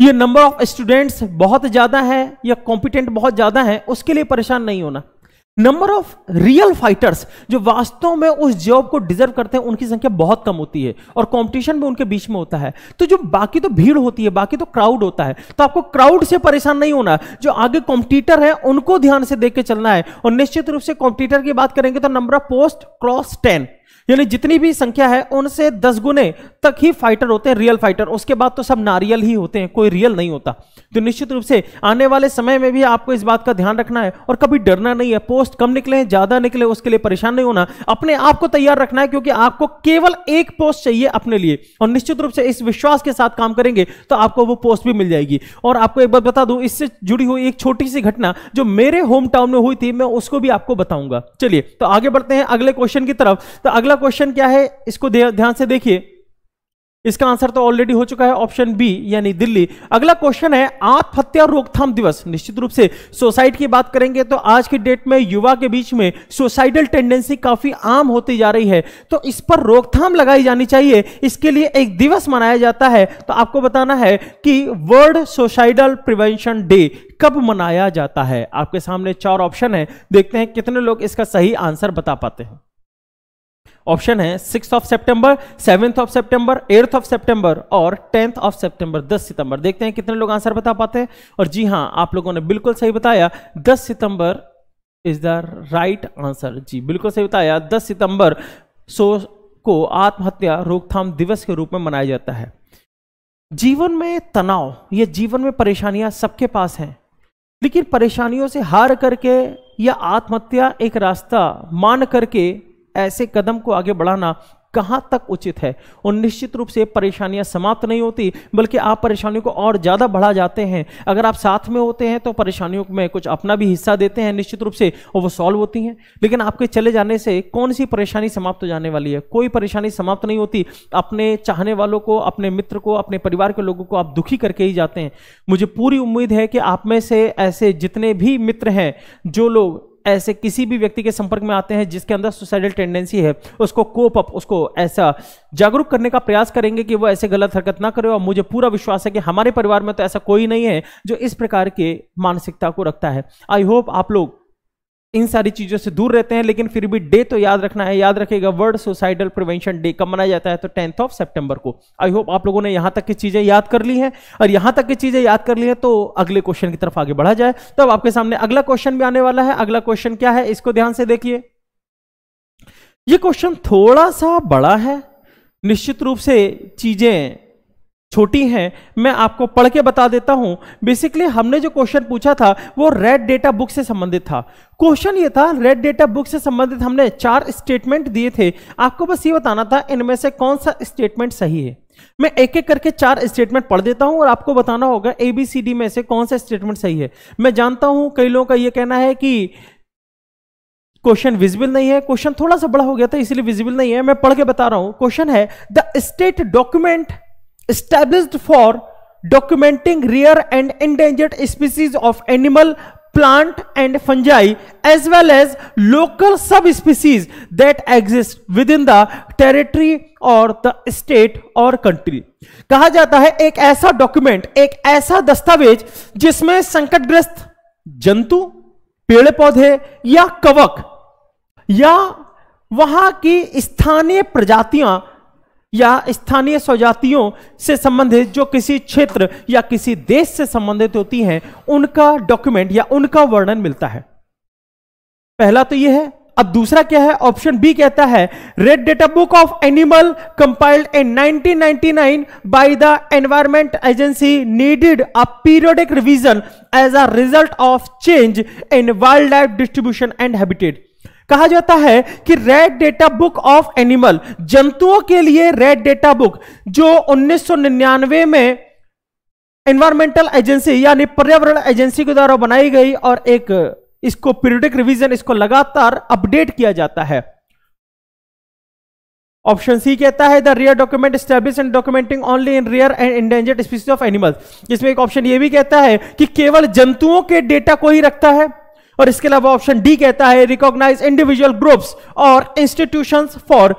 ये नंबर ऑफ स्टूडेंट्स बहुत ज्यादा है या कॉम्पिटेंट बहुत ज्यादा है उसके लिए परेशान नहीं होना नंबर ऑफ रियल फाइटर्स जो वास्तव में उस जॉब को डिजर्व करते हैं उनकी संख्या बहुत कम होती है और कंपटीशन भी उनके बीच में होता है तो जो बाकी तो भीड़ होती है बाकी तो क्राउड होता है तो आपको क्राउड से परेशान नहीं होना जो आगे कॉम्पिटिटर है उनको ध्यान से देख के चलना है और निश्चित रूप से कॉम्पिटिटर की बात करेंगे तो number of post cross ten यानी जितनी भी संख्या है उनसे दस गुने तक ही फाइटर होते हैं रियल फाइटर उसके बाद तो सब नारियल ही होते हैं कोई रियल नहीं होता तो निश्चित रूप से आने वाले समय में भी आपको इस बात का ध्यान रखना है और कभी डरना नहीं है पोस्ट कम निकले ज्यादा निकले उसके लिए परेशान नहीं होना अपने आप को तैयार रखना है क्योंकि आपको केवल एक पोस्ट चाहिए अपने लिए और निश्चित रूप से इस विश्वास के साथ काम करेंगे तो आपको वो पोस्ट भी मिल जाएगी और आपको एक बार बता दू इससे जुड़ी हुई एक छोटी सी घटना जो मेरे होम टाउन में हुई थी मैं उसको भी आपको बताऊंगा चलिए तो आगे बढ़ते हैं अगले क्वेश्चन की तरफ तो अगला अगला क्वेश्चन क्या है इसको ध्यान से देखिए इसका आंसर तो ऑलरेडी हो चुका है ऑप्शन बी यानी दिल्ली अगला क्वेश्चन है आत्महत्या रोकथाम दिवस निश्चित रूप से सुसाइड की बात करेंगे तो आज की डेट में युवा के बीच में सुसाइडल टेंडेंसी काफी आम होती जा रही है तो इस पर रोकथाम लगाई जानी चाहिए इसके लिए एक दिवस मनाया जाता है तो आपको बताना है कि वर्ल्ड सुसाइडल प्रिवेंशन डे कब मनाया जाता है आपके सामने चार ऑप्शन है देखते हैं कितने लोग इसका सही आंसर बता पाते हैं ऑप्शन है six of September seventh of September eighth of September और टेंथ ऑफ सेप्टेंबर दस सितंबर देखते हैं कितने लोग आंसर बता पाते हैं और जी हाँ आप लोगों ने बिल्कुल सही बताया दस सितंबर इज द राइट आंसर जी बिल्कुल सही बताया दस सितंबर सो को आत्महत्या रोकथाम दिवस के रूप में मनाया जाता है जीवन में तनाव या जीवन में परेशानियां सबके पास हैं लेकिन परेशानियों से हार करके या आत्महत्या एक रास्ता मान करके ऐसे कदम को आगे बढ़ाना कहां तक उचित है और निश्चित रूप से परेशानियां समाप्त नहीं होती बल्कि आप परेशानियों को और ज़्यादा बढ़ा जाते हैं अगर आप साथ में होते हैं तो परेशानियों में कुछ अपना भी हिस्सा देते हैं निश्चित रूप से और वो सॉल्व होती हैं लेकिन आपके चले जाने से कौन सी परेशानी समाप्त हो जाने वाली है कोई परेशानी समाप्त नहीं होती अपने चाहने वालों को अपने मित्र को अपने परिवार के लोगों को आप दुखी करके ही जाते हैं मुझे पूरी उम्मीद है कि आप में से ऐसे जितने भी मित्र हैं जो लोग ऐसे किसी भी व्यक्ति के संपर्क में आते हैं जिसके अंदर सुसाइडल टेंडेंसी है उसको कोप अप उसको ऐसा जागरूक करने का प्रयास करेंगे कि वो ऐसे गलत हरकत ना करे और मुझे पूरा विश्वास है कि हमारे परिवार में तो ऐसा कोई नहीं है जो इस प्रकार के मानसिकता को रखता है आई होप आप लोग इन सारी चीज़ों से दूर रहते हैं लेकिन फिर भी डे तो याद रखना है याद रखेगा वर्ल्ड सुसाइडल प्रिवेंशन डे कब मनाया जाता है तो टेंथ ऑफ सितंबर को आई होप आप लोगों ने यहां तक की चीज़ें याद कर ली हैं और यहां तक की चीज़ें याद कर ली हैं तो अगले क्वेश्चन की तरफ आगे बढ़ा जाए तो अब आपके सामने अगला क्वेश्चन भी आने वाला है अगला क्वेश्चन क्या है इसको ध्यान से देखिए यह क्वेश्चन थोड़ा सा बड़ा है निश्चित रूप से चीज़ें छोटी हैं मैं आपको पढ़ के बता देता हूं बेसिकली हमने जो क्वेश्चन पूछा था वो रेड डेटा बुक से संबंधित था क्वेश्चन ये था रेड डेटा बुक से संबंधित हमने चार स्टेटमेंट दिए थे आपको बस ये बताना था इनमें से कौन सा स्टेटमेंट सही है मैं एक एक करके चार स्टेटमेंट पढ़ देता हूं और आपको बताना होगा ए बी सी डी में से कौन सा स्टेटमेंट सही है मैं जानता हूं कई लोगों का यह कहना है कि क्वेश्चन विजिबल नहीं है क्वेश्चन थोड़ा सा बड़ा हो गया था इसलिए विजिबल नहीं है मैं पढ़ के बता रहा हूं क्वेश्चन है the state document established for documenting rare and endangered species of animal plant and fungi as well as local subspecies that exist within the territory or the state or country कहा जाता है एक ऐसा document एक ऐसा दस्तावेज जिसमें संकटग्रस्त जंतु पेड़ पौधे या कवक या वहां की स्थानीय प्रजातियां या स्थानीय स्वजातियों से संबंधित जो किसी क्षेत्र या किसी देश से संबंधित होती हैं उनका डॉक्यूमेंट या उनका वर्णन मिलता है पहला तो यह है अब दूसरा क्या है ऑप्शन बी कहता है red data book of animal compiled in 1999 by the environment agency needed a periodic revision as a result of change in wildlife distribution and habitat कहा जाता है कि red data book of animal जंतुओं के लिए red data book जो 1999 में environmental agency यानी पर्यावरण एजेंसी के द्वारा बनाई गई और एक इसको पीरियडिक रिवीजन इसको लगातार अपडेट किया जाता है ऑप्शन सी कहता है the rare document establish and documenting only in rare and endangered species of animals इसमें एक ऑप्शन ये भी कहता है कि केवल जंतुओं के डेटा को ही रखता है और इसके अलावा ऑप्शन डी कहता है रिकॉग्नाइज इंडिविजुअल ग्रुप्स और institution for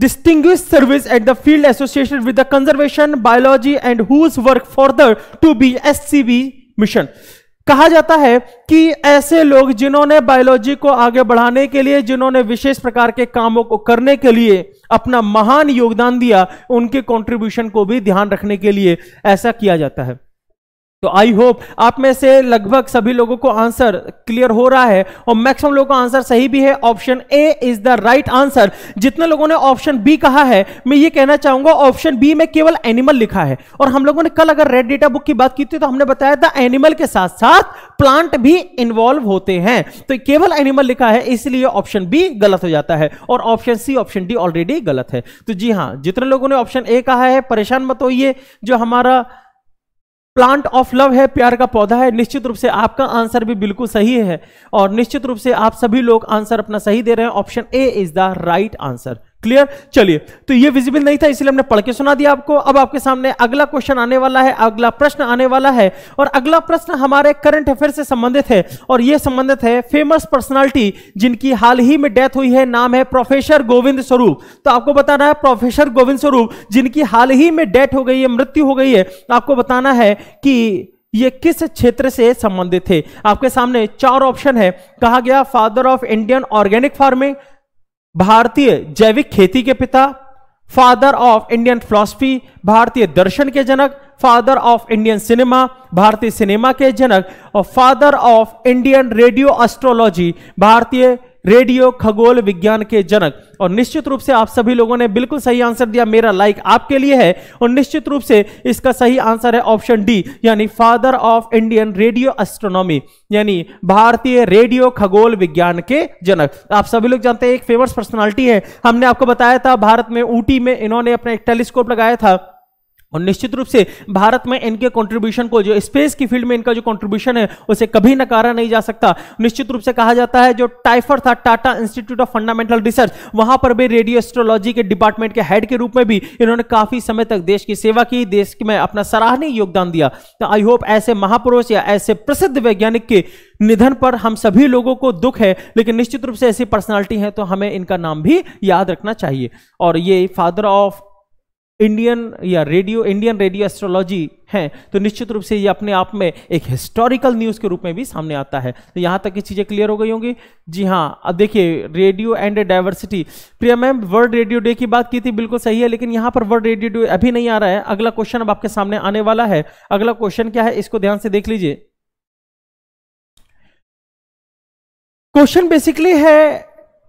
distinguished service at the field association with the conservation biology and whose work further to be scb mission कहा जाता है कि ऐसे लोग जिन्होंने बायोलॉजी को आगे बढ़ाने के लिए जिन्होंने विशेष प्रकार के कामों को करने के लिए अपना महान योगदान दिया उनके कंट्रीब्यूशन को भी ध्यान रखने के लिए ऐसा किया जाता है तो आई होप आप में से लगभग सभी लोगों को आंसर क्लियर हो रहा है और मैक्सिमम लोगों का आंसर सही भी है option A is the right answer जितने लोगों ने ऑप्शन बी कहा है मैं ये कहना चाहूंगा ऑप्शन बी में केवल एनिमल लिखा है और हम लोगों ने कल अगर रेड डेटा बुक की बात की थी तो हमने बताया था एनिमल के साथ साथ प्लांट भी इन्वॉल्व होते हैं तो केवल एनिमल लिखा है इसलिए ऑप्शन बी गलत हो जाता है और option C option D already गलत है तो जी हाँ जितने लोगों ने ऑप्शन ए कहा है परेशान मत होइए जो हमारा प्लांट ऑफ लव है प्यार का पौधा है निश्चित रूप से आपका आंसर भी बिल्कुल सही है और निश्चित रूप से आप सभी लोग आंसर अपना सही दे रहे हैं option A is the right answer clear चलिए तो ये विजिबल नहीं था इसलिए हमने पढ़ के सुना दिया आपको अब आपके सामने अगला क्वेश्चन आने वाला है अगला प्रश्न आने वाला है और अगला प्रश्न हमारे करंट अफेयर से संबंधित है और यह संबंधित है फेमस पर्सनालिटी जिनकी हाल ही में डेथ हुई है नाम है प्रोफेसर गोविंद स्वरूप तो आपको बताना है प्रोफेसर गोविंद स्वरूप जिनकी हाल ही में डेथ हो गई है मृत्यु हो गई है तो आपको बताना है कि ये किस क्षेत्र से संबंधित है आपके सामने चार ऑप्शन है कहा गया father of Indian organic farming भारतीय जैविक खेती के पिता फादर ऑफ इंडियन फिलोसफी भारतीय दर्शन के जनक फादर ऑफ इंडियन सिनेमा भारतीय सिनेमा के जनक और father of Indian radio astrology भारतीय रेडियो खगोल विज्ञान के जनक और निश्चित रूप से आप सभी लोगों ने बिल्कुल सही आंसर दिया मेरा लाइक आपके लिए है और निश्चित रूप से इसका सही आंसर है ऑप्शन डी यानी father of Indian radio astronomy यानी भारतीय रेडियो खगोल विज्ञान के जनक आप सभी लोग जानते हैं एक फेमस पर्सनालिटी है हमने आपको बताया था भारत में ऊटी में इन्होंने अपना एक टेलीस्कोप लगाया था और निश्चित रूप से भारत में इनके कंट्रीब्यूशन को जो स्पेस की फील्ड में इनका जो कंट्रीब्यूशन है उसे कभी नकारा नहीं जा सकता निश्चित रूप से कहा जाता है जो टाइफर था Tata institute of fundamental research वहां पर भी रेडियो एस्ट्रोलॉजी के डिपार्टमेंट के हेड के रूप में भी इन्होंने काफी समय तक देश की सेवा की देश में अपना सराहनीय योगदान दिया तो आई होप ऐसे महापुरुष या ऐसे प्रसिद्ध वैज्ञानिक के निधन पर हम सभी लोगों को दुख है लेकिन निश्चित रूप से ऐसी पर्सनालिटी है तो हमें इनका नाम भी याद रखना चाहिए और ये फादर ऑफ इंडियन या रेडियो इंडियन रेडियो एस्ट्रोलॉजी है तो निश्चित रूप से ये अपने आप में एक हिस्टोरिकल न्यूज़ के रूप में भी सामने आता है तो यहाँ तक की चीज़ें क्लियर हो गई होंगी जी हाँ अब देखिए radio and diversity Priya ma'am world radio day की बात की थी बिल्कुल सही है लेकिन यहाँ पर वर्ल्ड रेडियो डे अभी नहीं आ रहा है अगला क्वेश्चन अब आपके सामने आने वाला है अगला क्वेश्चन क्या है इसको ध्यान से देख लीजिए क्वेश्चन बेसिकली है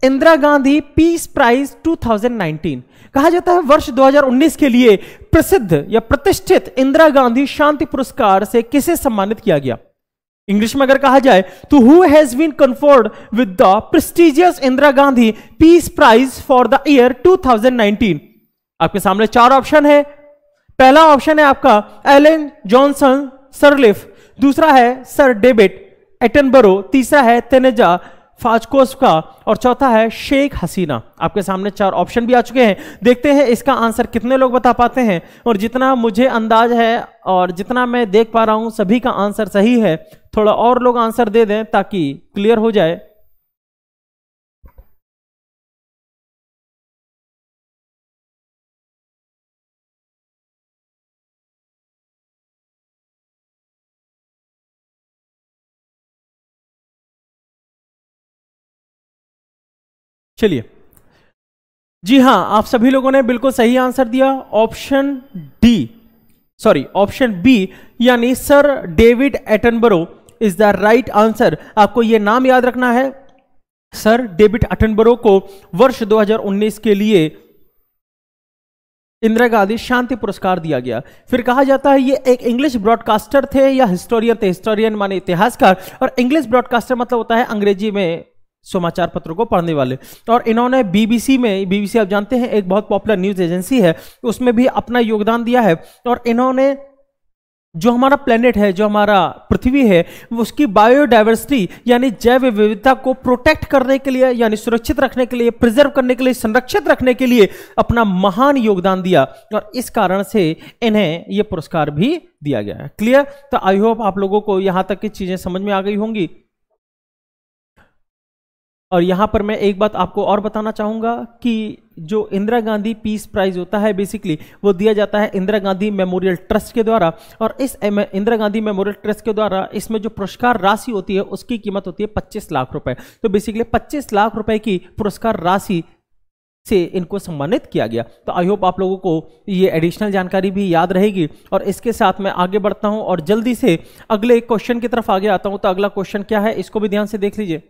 इंदिरा गांधी पीस प्राइज 2019 कहा जाता है वर्ष 2019 के लिए प्रसिद्ध या प्रतिष्ठित इंदिरा गांधी शांति पुरस्कार से किसे सम्मानित किया गया इंग्लिश में अगर कहा जाए तो who has been conferred with the prestigious Indira Gandhi peace prize for the year 2019 आपके सामने चार ऑप्शन है पहला ऑप्शन है आपका एलेन जॉनसन सरलिफ दूसरा है सर डेबिट एटनबरो तीसरा है तेनेजा फाजकोस का और चौथा है शेख हसीना आपके सामने चार ऑप्शन भी आ चुके हैं देखते हैं इसका आंसर कितने लोग बता पाते हैं और जितना मुझे अंदाज है और जितना मैं देख पा रहा हूं सभी का आंसर सही है थोड़ा और लोग आंसर दे दें ताकि क्लियर हो जाए चलिए जी हाँ आप सभी लोगों ने बिल्कुल सही आंसर दिया option D sorry option B यानी sir David Attenborough is the right answer आपको यह नाम याद रखना है सर डेविड अटनबरो को वर्ष 2019 के लिए इंदिरा गांधी शांति पुरस्कार दिया गया फिर कहा जाता है ये एक इंग्लिश ब्रॉडकास्टर थे या हिस्टोरियन थे हिस्टोरियन माने इतिहासकार और इंग्लिश ब्रॉडकास्टर मतलब होता है अंग्रेजी में समाचार पत्रों को पढ़ने वाले और इन्होंने बीबीसी में बीबीसी आप जानते हैं एक बहुत पॉपुलर न्यूज़ एजेंसी है उसमें भी अपना योगदान दिया है और इन्होंने जो हमारा प्लेनेट है जो हमारा पृथ्वी है उसकी बायोडाइवर्सिटी यानी जैव विविधता को प्रोटेक्ट करने के लिए यानी सुरक्षित रखने के लिए प्रिजर्व करने के लिए संरक्षित रखने के लिए अपना महान योगदान दिया और इस कारण से इन्हें यह पुरस्कार भी दिया गया है क्लियर तो आई होप आप लोगों को यहां तक की चीजें समझ में आ गई होंगी और यहाँ पर मैं एक बात आपको और बताना चाहूँगा कि जो इंदिरा गांधी पीस प्राइज होता है बेसिकली वो दिया जाता है इंदिरा गांधी मेमोरियल ट्रस्ट के द्वारा और इस इंदिरा गांधी मेमोरियल ट्रस्ट के द्वारा इसमें जो पुरस्कार राशि होती है उसकी कीमत होती है पच्चीस लाख रुपए तो बेसिकली पच्चीस लाख रुपए की पुरस्कार राशि से इनको सम्मानित किया गया तो आई होप आप लोगों को ये एडिशनल जानकारी भी याद रहेगी और इसके साथ मैं आगे बढ़ता हूँ और जल्दी से अगले क्वेश्चन की तरफ आगे आता हूँ तो अगला क्वेश्चन क्या है इसको भी ध्यान से देख लीजिए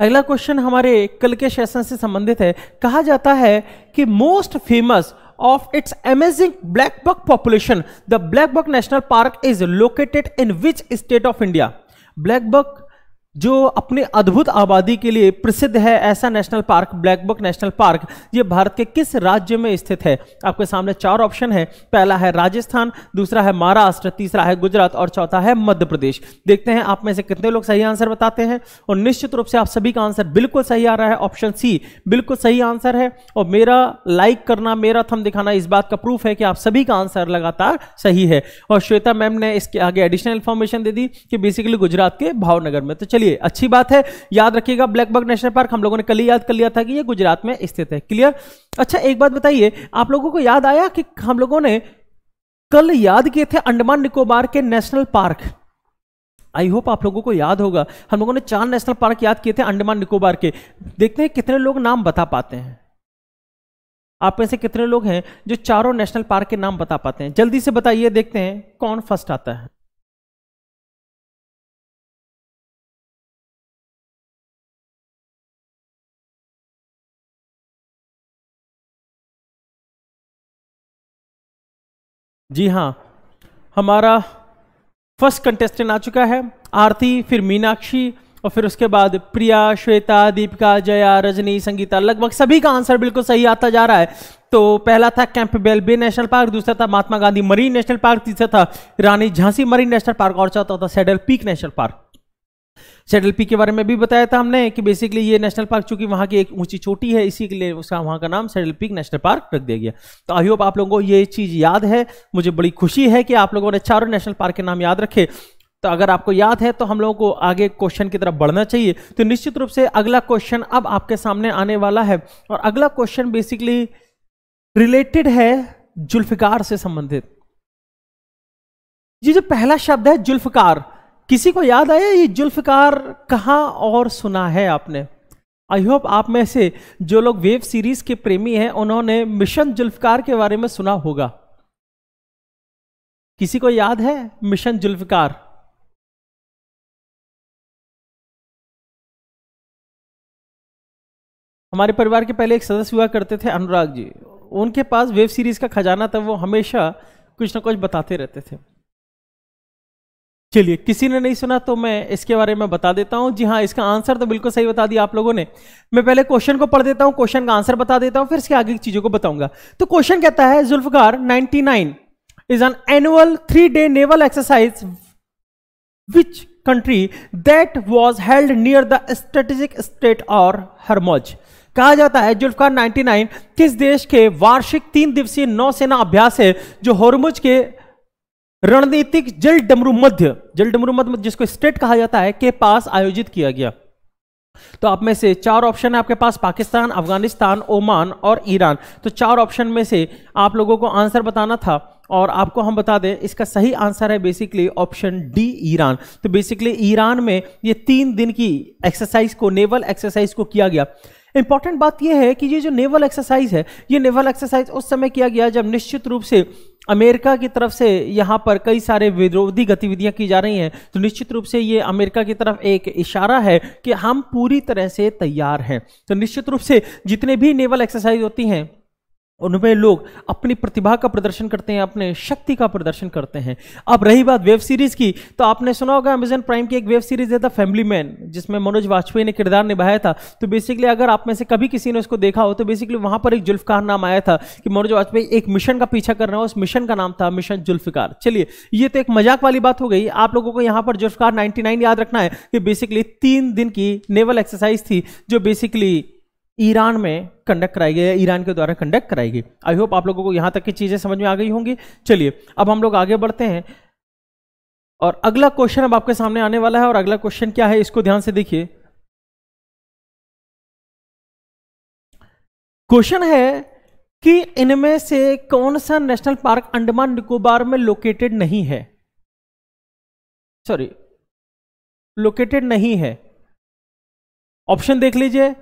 अगला क्वेश्चन हमारे कल के सेशन से संबंधित है कहा जाता है कि most famous of its amazing black buck population the black buck national park is located in which state of India black buck जो अपने अद्भुत आबादी के लिए प्रसिद्ध है ऐसा national park blackbuck national park ये भारत के किस राज्य में स्थित है आपके सामने चार ऑप्शन है पहला है राजस्थान दूसरा है महाराष्ट्र तीसरा है गुजरात और चौथा है मध्य प्रदेश देखते हैं आप में से कितने लोग सही आंसर बताते हैं और निश्चित रूप से आप सभी का आंसर बिल्कुल सही आ रहा है ऑप्शन सी बिल्कुल सही आंसर है और मेरा लाइक करना मेरा थम दिखाना इस बात का प्रूफ है कि आप सभी का आंसर लगातार सही है और श्वेता मैम ने इसके आगे एडिशनल इन्फॉर्मेशन दे दी कि बेसिकली गुजरात के भावनगर में तो चलिए चलिए अच्छी बात है याद रखिएगा ब्लैक बग नेशनल पार्क हम लोगों ने कल ही याद कर लिया था कि ये गुजरात में स्थित है क्लियर अच्छा एक बात बताइए आप लोगों को याद आया कि हम लोगों ने कल याद किए थे अंडमान निकोबार के नेशनल पार्क आई होप आप लोगों को याद होगा हम लोगों ने चार नेशनल पार्क याद किए थे अंडमान निकोबार के देखते हैं कितने लोग नाम बता पाते हैं आप में से कितने लोग हैं जो चारों नेशनल पार्क के नाम बता पाते हैं जल्दी से बताइए देखते हैं कौन फर्स्ट आता है जी हाँ हमारा फर्स्ट कंटेस्टेंट आ चुका है आरती फिर मीनाक्षी और फिर उसके बाद प्रिया श्वेता दीपिका जया रजनी संगीता लगभग सभी का आंसर बिल्कुल सही आता जा रहा है तो पहला था कैंप बेलबे नेशनल पार्क दूसरा था Mahatma Gandhi marine national park तीसरा था Rani Jhansi marine national park और चौथा था saddle peak national park saddle peak के बारे में भी बताया था हमने कि बेसिकली ये नेशनल पार्क चूंकि वहां की एक ऊंची चोटी है इसी के लिए उसका वहां का नाम सेटल पीक नेशनल पार्क रख दिया गया तो आई होप आप लोगों को ये चीज याद है मुझे बड़ी खुशी है कि आप लोगों ने चारों नेशनल पार्क के नाम याद रखे तो अगर आपको याद है तो हम लोगों को आगे क्वेश्चन की तरफ बढ़ना चाहिए तो निश्चित रूप से अगला क्वेश्चन अब आपके सामने आने वाला है और अगला क्वेश्चन बेसिकली रिलेटेड है जुल्फिकार से संबंधित ये जो पहला शब्द है जुल्फकार किसी को याद आया ये जुल्फकार कहाँ और सुना है आपने आई होप आप में से जो लोग वेब सीरीज के प्रेमी हैं उन्होंने मिशन जुल्फकार के बारे में सुना होगा किसी को याद है मिशन जुल्फकार हमारे परिवार के पहले एक सदस्य हुआ करते थे अनुराग जी उनके पास वेब सीरीज का खजाना था वो हमेशा कुछ ना कुछ बताते रहते थे चलिए किसी ने नहीं सुना तो मैं इसके बारे में बता देता हूं जी हाँ इसका आंसर तो बिल्कुल सही बता दिया आप लोगों ने मैं पहले क्वेश्चन को पढ़ देता हूं क्वेश्चन का आंसर बता देता हूं फिर इसके आगे की चीजों को बताऊंगा तो क्वेश्चन कहता है Zulfiqar 99 is an annual three day naval exercise which country that was held near the strategic strait of Hormuz कहा जाता है जुल्फकार 99 किस देश के वार्षिक तीन दिवसीय नौसेना अभ्यास है जो हरमुज के रणनीतिक जल डमरू मध्य जल डमरू मध्य जिसको स्टेट कहा जाता है के पास आयोजित किया गया तो आप में से चार ऑप्शन है आपके पास पाकिस्तान अफगानिस्तान ओमान और ईरान तो चार ऑप्शन में से आप लोगों को आंसर बताना था और आपको हम बता दें इसका सही आंसर है बेसिकली ऑप्शन डी ईरान तो बेसिकली ईरान में ये तीन दिन की एक्सरसाइज को नेवल एक्सरसाइज को किया गया इंपॉर्टेंट बात यह है कि ये जो नेवल एक्सरसाइज है ये नेवल एक्सरसाइज उस समय किया गया जब निश्चित रूप से अमेरिका की तरफ से यहाँ पर कई सारे विरोधी गतिविधियाँ की जा रही हैं तो निश्चित रूप से ये अमेरिका की तरफ एक इशारा है कि हम पूरी तरह से तैयार हैं तो निश्चित रूप से जितने भी नेवल एक्सरसाइज होती हैं उनमें लोग अपनी प्रतिभा का प्रदर्शन करते हैं अपने शक्ति का प्रदर्शन करते हैं अब रही बात वेब सीरीज की तो आपने सुना होगा अमेजन प्राइम की एक वेब सीरीज है द फैमिली मैन जिसमें मनोज वाजपेयी ने किरदार निभाया था तो बेसिकली अगर आप में से कभी किसी ने उसको देखा हो तो बेसिकली वहां पर एक जुल्फकार नाम आया था कि मनोज वाजपेयी एक मिशन का पीछा कर रहे हो उस मिशन का नाम था मिशन जुल्फिकार चलिए ये तो एक मजाक वाली बात हो गई आप लोगों को यहाँ पर जुल्फकार नाइनटी याद रखना है कि बेसिकली तीन दिन की नेवल एक्सरसाइज थी जो बेसिकली ईरान में कंडक्ट कराई गई ईरान के द्वारा कंडक्ट कराई गई आई होप आप लोगों को यहां तक की चीज़ें समझ में आ गई होंगी चलिए अब हम लोग आगे बढ़ते हैं और अगला क्वेश्चन अब आपके सामने आने वाला है और अगला क्वेश्चन क्या है इसको ध्यान से देखिए क्वेश्चन है कि इनमें से कौन सा नेशनल पार्क अंडमान निकोबार में लोकेटेड नहीं है सॉरी लोकेटेड नहीं है ऑप्शन देख लीजिए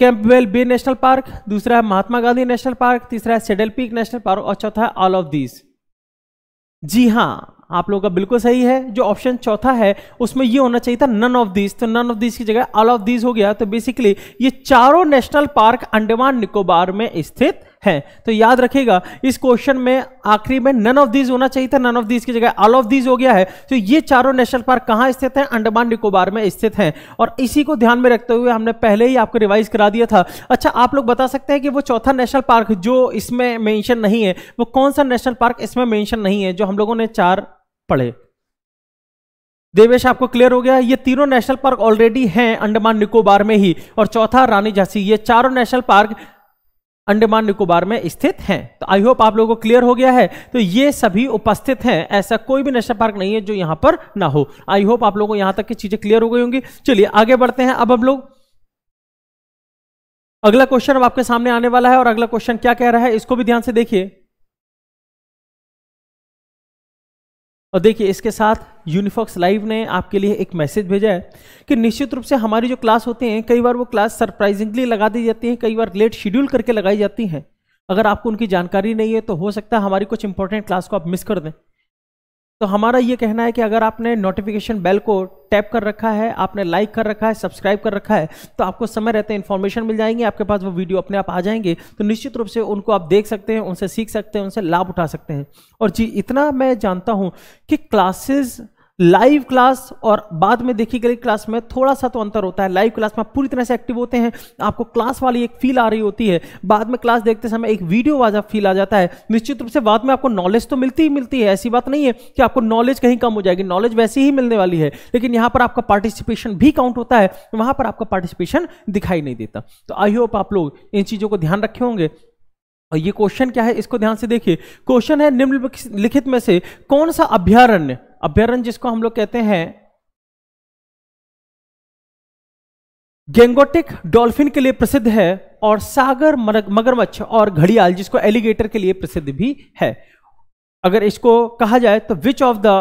कैंपवेल बे नेशनल पार्क दूसरा है महात्मा गांधी नेशनल पार्क तीसरा है सेडल पीक नेशनल पार्क और चौथा है ऑल ऑफ दीज जी हाँ आप लोगों का बिल्कुल सही है जो ऑप्शन चौथा है उसमें ये होना चाहिए था नन ऑफ दीज तो नन ऑफ दीज की जगह ऑल ऑफ दीज हो गया तो बेसिकली ये चारों नेशनल पार्क अंडमान निकोबार में स्थित है तो याद रखिएगा इस क्वेश्चन में आखिरी में नन ऑफ दीज होना चाहिए था नन ऑफ दीज की जगह ऑल ऑफ दीज हो गया है तो ये चारों नेशनल पार्क कहाँ स्थित हैं अंडमान निकोबार में स्थित हैं और इसी को ध्यान में रखते हुए हमने पहले ही आपको रिवाइज करा दिया था अच्छा आप लोग बता सकते हैं कि वो चौथा नेशनल पार्क जो इसमें मैंशन नहीं है वो कौन सा नेशनल पार्क इसमें मैंशन नहीं है जो हम लोगों ने चार पढ़े देवेश आपको क्लियर हो गया ये तीनों नेशनल पार्क ऑलरेडी हैं अंडमान निकोबार में ही और चौथा रानी झांसी ये चारों नेशनल पार्क अंडमान निकोबार में स्थित हैं तो आई होप आप लोगों को क्लियर हो गया है तो ये सभी उपस्थित हैं ऐसा कोई भी नेशनल पार्क नहीं है जो यहां पर ना हो आई होप आप लोगों को यहां तक की चीजें क्लियर हो गई होंगी चलिए आगे बढ़ते हैं अब हम लोग अगला क्वेश्चन अब आपके सामने आने वाला है और अगला क्वेश्चन क्या कह रहा है इसको भी ध्यान से देखिए और देखिए इसके साथ यूनिफॉक्स लाइव ने आपके लिए एक मैसेज भेजा है कि निश्चित रूप से हमारी जो क्लास होते हैं कई बार वो क्लास सरप्राइजिंगली लगा दी जाती हैं कई बार लेट शेड्यूल करके लगाई जाती हैं अगर आपको उनकी जानकारी नहीं है तो हो सकता है हमारी कुछ इंपॉर्टेंट क्लास को आप मिस कर दें तो हमारा ये कहना है कि अगर आपने नोटिफिकेशन बेल को टैप कर रखा है आपने लाइक कर रखा है सब्सक्राइब कर रखा है तो आपको समय रहते इन्फॉर्मेशन मिल जाएंगे आपके पास वो वीडियो अपने आप आ जाएंगे तो निश्चित रूप से उनको आप देख सकते हैं उनसे सीख सकते हैं उनसे लाभ उठा सकते हैं और जी इतना मैं जानता हूँ कि क्लासेज़ लाइव क्लास और बाद में देखी गई क्लास में थोड़ा सा तो अंतर होता है लाइव क्लास में पूरी तरह से एक्टिव होते हैं आपको क्लास वाली एक फील आ रही होती है बाद में क्लास देखते समय एक वीडियो वाला फील आ जाता है निश्चित रूप से बाद में आपको नॉलेज तो मिलती ही मिलती है ऐसी बात नहीं है कि आपको नॉलेज कहीं कम हो जाएगी नॉलेज वैसी ही मिलने वाली है लेकिन यहाँ पर आपका पार्टिसिपेशन भी काउंट होता है वहाँ पर आपका पार्टिसिपेशन दिखाई नहीं देता तो आई होप आप लोग इन चीज़ों को ध्यान रखे होंगे और ये क्वेश्चन क्या है इसको ध्यान से देखिए क्वेश्चन है निम्नलिखित में से कौन सा अभ्यारण्य अभ्यारण जिसको हम लोग कहते हैं गेंगोटिक डॉल्फिन के लिए प्रसिद्ध है और सागर मगरमच्छ और घड़ियाल जिसको एलिगेटर के लिए प्रसिद्ध भी है अगर इसको कहा जाए तो which of the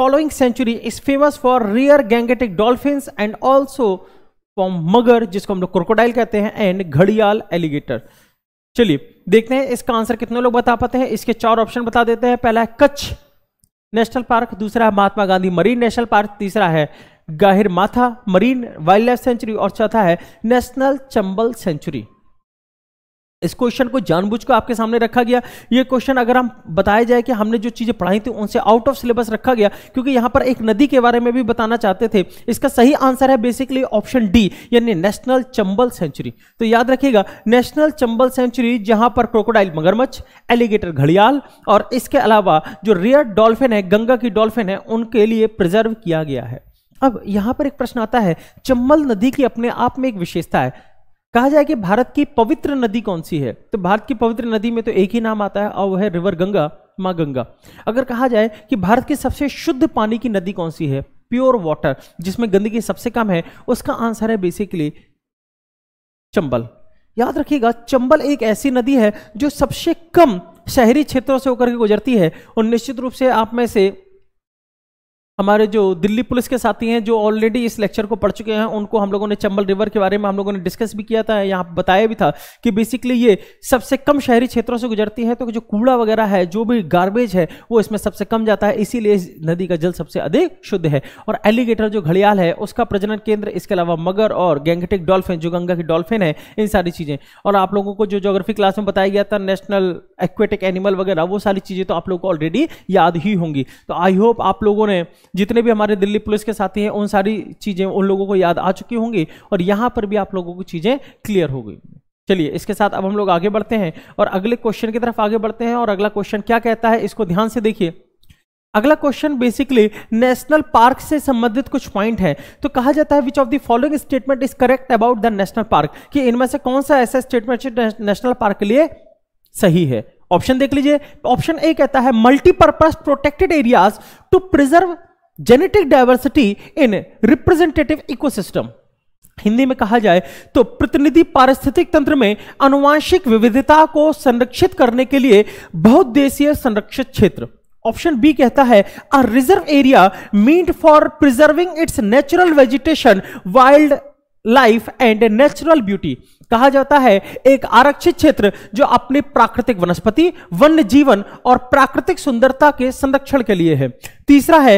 following sanctuary is famous for rare Gangetic dolphin and also for mugger जिसको हम लोग क्रोकोडाइल कहते हैं एंड घड़ियाल एलिगेटर चलिए देखते हैं इसका आंसर कितने लोग बता पाते हैं इसके चार ऑप्शन बता देते हैं पहला है कच्छ नेशनल पार्क दूसरा है Mahatma Gandhi marine national park तीसरा है गाहिर माथा मरीन वाइल्ड लाइफ सेंचुरी और चौथा है नेशनल चंबल सेंचुरी इस क्वेश्चन को जानबूझ कर आपके सामने रखा गया ये क्वेश्चन अगर हम बताया जाए कि हमने जो चीज़ें पढ़ाई थी उनसे आउट ऑफ सिलेबस रखा गया क्योंकि यहाँ पर एक नदी के बारे में भी बताना चाहते थे इसका सही आंसर है बेसिकली ऑप्शन डी यानी नेशनल चंबल सेंचुरी तो याद रखिएगा नेशनल चंबल सेंचुरी जहाँ पर क्रोकोडाइल मगरमच्छ एलिगेटर घड़ियाल और इसके अलावा जो रेयर डॉल्फिन है गंगा की डॉल्फिन है उनके लिए प्रिजर्व किया गया है अब यहाँ पर एक प्रश्न आता है चंबल नदी की अपने आप में एक विशेषता है कहा जाए कि भारत की पवित्र नदी कौन सी है तो भारत की पवित्र नदी में तो एक ही नाम आता है और वह है रिवर गंगा माँ गंगा अगर कहा जाए कि भारत की सबसे शुद्ध पानी की नदी कौन सी है प्योर वाटर जिसमें गंदगी सबसे कम है उसका आंसर है बेसिकली चंबल याद रखिएगा चंबल एक ऐसी नदी है जो सबसे कम शहरी क्षेत्रों से होकर के गुजरती है और निश्चित रूप से आप में से हमारे जो दिल्ली पुलिस के साथी हैं जो ऑलरेडी इस लेक्चर को पढ़ चुके हैं उनको हम लोगों ने चंबल रिवर के बारे में हम लोगों ने डिस्कस भी किया था यहाँ बताया भी था कि बेसिकली ये सबसे कम शहरी क्षेत्रों से गुजरती है तो जो कूड़ा वगैरह है जो भी गार्बेज है वो इसमें सबसे कम जाता है इसीलिए इस नदी का जल सबसे अधिक शुद्ध है और एलिगेटर जो घड़ियाल है उसका प्रजनन केंद्र इसके अलावा मगर और गैंगटिक डॉल्फिन जो गंगा की डॉल्फिन है इन सारी चीज़ें और आप लोगों को जो जोग्राफी क्लास में बताया गया था नेशनल एक्वेटिक एनिमल वगैरह वो सारी चीज़ें तो आप लोग को ऑलरेडी याद ही होंगी तो आई होप आप लोगों ने जितने भी हमारे दिल्ली पुलिस के साथी हैं उन सारी चीज़ें उन लोगों को याद आ चुकी होंगी और यहाँ पर भी आप लोगों को चीज़ें क्लियर हो गई चलिए इसके साथ अब हम लोग आगे बढ़ते हैं और अगले क्वेश्चन की तरफ आगे बढ़ते हैं और अगला क्वेश्चन क्या कहता है इसको ध्यान से देखिए अगला क्वेश्चन बेसिकली नेशनल पार्क से संबंधित कुछ पॉइंट है तो कहा जाता है which of the following statement is correct about the national park कि इनमें से कौन सा ऐसा स्टेटमेंट नेशनल पार्क के लिए सही है ऑप्शन देख लीजिए ऑप्शन ए कहता है multipurpose protected areas to preserve genetic diversity in representative ecosystem Hindi में कहा जाए तो प्रतिनिधि पारिस्थितिक तंत्र में अनुवांशिक विविधता को संरक्षित करने के लिए बहुउद्देशीय संरक्षित क्षेत्र ऑप्शन बी कहता है a reserve area meant for preserving its natural vegetation wildlife and natural beauty कहा जाता है एक आरक्षित क्षेत्र जो अपनी प्राकृतिक वनस्पति वन्य जीवन और प्राकृतिक सुंदरता के संरक्षण के लिए है तीसरा है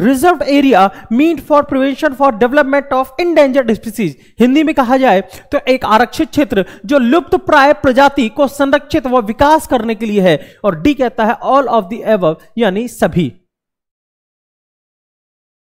reserve area mean for prevention for development of endangered species Hindi में कहा जाए तो एक आरक्षित क्षेत्र जो लुप्त प्राय प्रजाति को संरक्षित व विकास करने के लिए है और डी कहता है ऑल ऑफ दी एव यानी सभी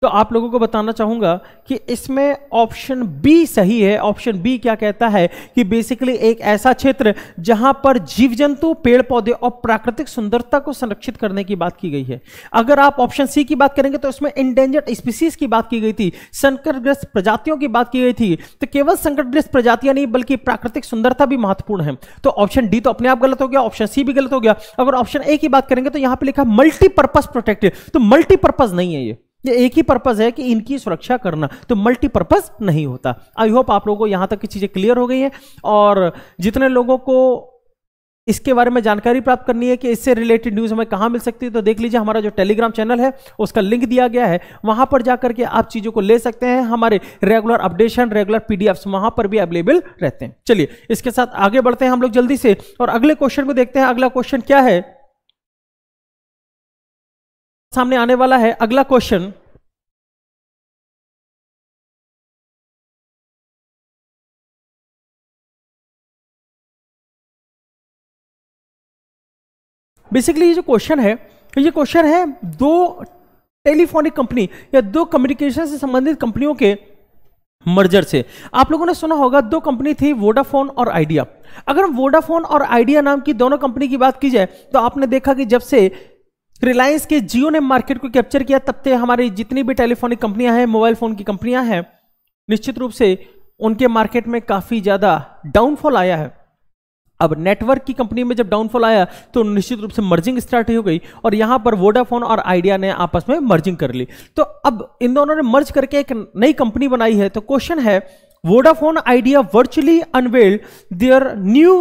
तो आप लोगों को बताना चाहूंगा कि इसमें ऑप्शन बी सही है ऑप्शन बी क्या कहता है कि बेसिकली एक ऐसा क्षेत्र जहां पर जीव जंतु पेड़ पौधे और प्राकृतिक सुंदरता को संरक्षित करने की बात की गई है अगर आप ऑप्शन सी की बात करेंगे तो इसमें इंडेंजर्ड स्पीसीज की बात की गई थी संकटग्रस्त प्रजातियों की बात की गई थी तो केवल संकटग्रस्त प्रजातियां नहीं बल्कि प्राकृतिक सुंदरता भी महत्वपूर्ण है तो ऑप्शन डी तो अपने आप गलत हो गया ऑप्शन सी भी गलत हो गया अगर ऑप्शन ए की बात करेंगे तो यहां पर लिखा मल्टीपर्पज प्रोटेक्टेड तो मल्टीपर्पज नहीं है ये ये एक ही पर्पज है कि इनकी सुरक्षा करना तो मल्टीपर्पज नहीं होता आई होप आप लोगों को यहां तक की चीजें क्लियर हो गई है और जितने लोगों को इसके बारे में जानकारी प्राप्त करनी है कि इससे रिलेटेड न्यूज़ हमें कहां मिल सकती है तो देख लीजिए हमारा जो टेलीग्राम चैनल है उसका लिंक दिया गया है वहां पर जाकर के आप चीज़ों को ले सकते हैं हमारे रेगुलर अपडेशन रेगुलर पीडीएफ वहां पर भी अवेलेबल रहते हैं चलिए इसके साथ आगे बढ़ते हैं हम लोग जल्दी से और अगले क्वेश्चन को देखते हैं अगला क्वेश्चन क्या है सामने आने वाला है अगला क्वेश्चन बेसिकली ये जो क्वेश्चन है ये क्वेश्चन है दो टेलीफोनिक कंपनी या दो कम्युनिकेशन से संबंधित कंपनियों के मर्जर से आप लोगों ने सुना होगा दो कंपनी थी वोडाफोन और आइडिया अगर वोडाफोन और आइडिया नाम की दोनों कंपनी की बात की जाए तो आपने देखा कि जब से रिलायंस के जियो ने मार्केट को कैप्चर किया तब से हमारी जितनी भी टेलीफोनिक कंपनियां हैं मोबाइल फोन की कंपनियां हैं निश्चित रूप से उनके मार्केट में काफ़ी ज़्यादा डाउनफॉल आया है अब नेटवर्क की कंपनी में जब डाउनफॉल आया तो निश्चित रूप से मर्जिंग स्टार्ट हो गई और यहां पर वोडाफोन और आइडिया ने आपस में मर्जिंग कर ली तो अब इन दोनों ने मर्ज करके एक नई कंपनी बनाई है तो क्वेश्चन है Vodafone Idea virtually unveiled their new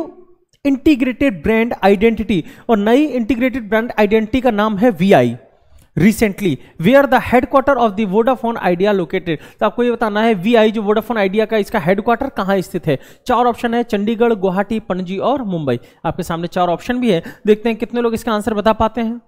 integrated brand identity और नई इंटीग्रेटेड ब्रांड आइडेंटिटी का नाम है V I recently where are the headquarter of the Vodafone Idea located तो आपको ये बताना है वी आई जो वोडाफोन आइडिया का इसका हेडक्वार्टर कहाँ स्थित है चार ऑप्शन है चंडीगढ़ गुवाहाटी पणजी और मुंबई आपके सामने चार ऑप्शन भी है देखते हैं कितने लोग इसका आंसर बता पाते हैं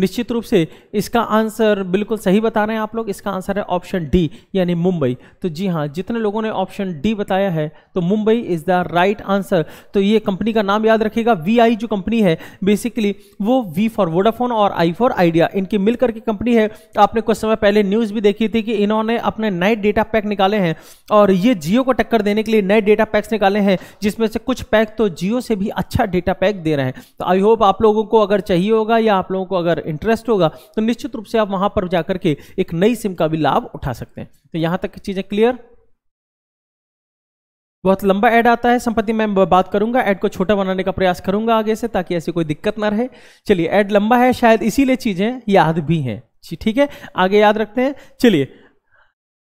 निश्चित रूप से इसका आंसर बिल्कुल सही बता रहे हैं आप लोग इसका आंसर है ऑप्शन डी यानी मुंबई तो जी हाँ जितने लोगों ने ऑप्शन डी बताया है तो Mumbai is the right answer तो ये कंपनी का नाम याद रखिएगा वी आई जो कंपनी है बेसिकली वो वी फॉर वोडाफोन और आई फॉर आइडिया इनकी मिलकर की कंपनी है आपने कुछ समय पहले न्यूज़ भी देखी थी कि इन्होंने अपने नए डेटा पैक निकाले हैं और ये जियो को टक्कर देने के लिए नए डेटा पैक्स निकाले हैं जिसमें से कुछ पैक तो जियो से भी अच्छा डेटा पैक दे रहे हैं तो आई होप आप लोगों को अगर चाहिए होगा या आप लोगों को अगर इंटरेस्ट होगा तो निश्चित रूप से आप वहां पर जाकर के एक नई सिम का भी लाभ उठा सकते हैं तो यहां तक की चीजें क्लियर बहुत लंबा ऐड आता है संपत्ति मैं बात करूंगा ऐड को छोटा बनाने का प्रयास करूंगा आगे से ताकि ऐसी कोई दिक्कत ना रहे चलिए ऐड लंबा है शायद इसीलिए चीजें याद भी हैं ठीक है आगे याद रखते हैं चलिए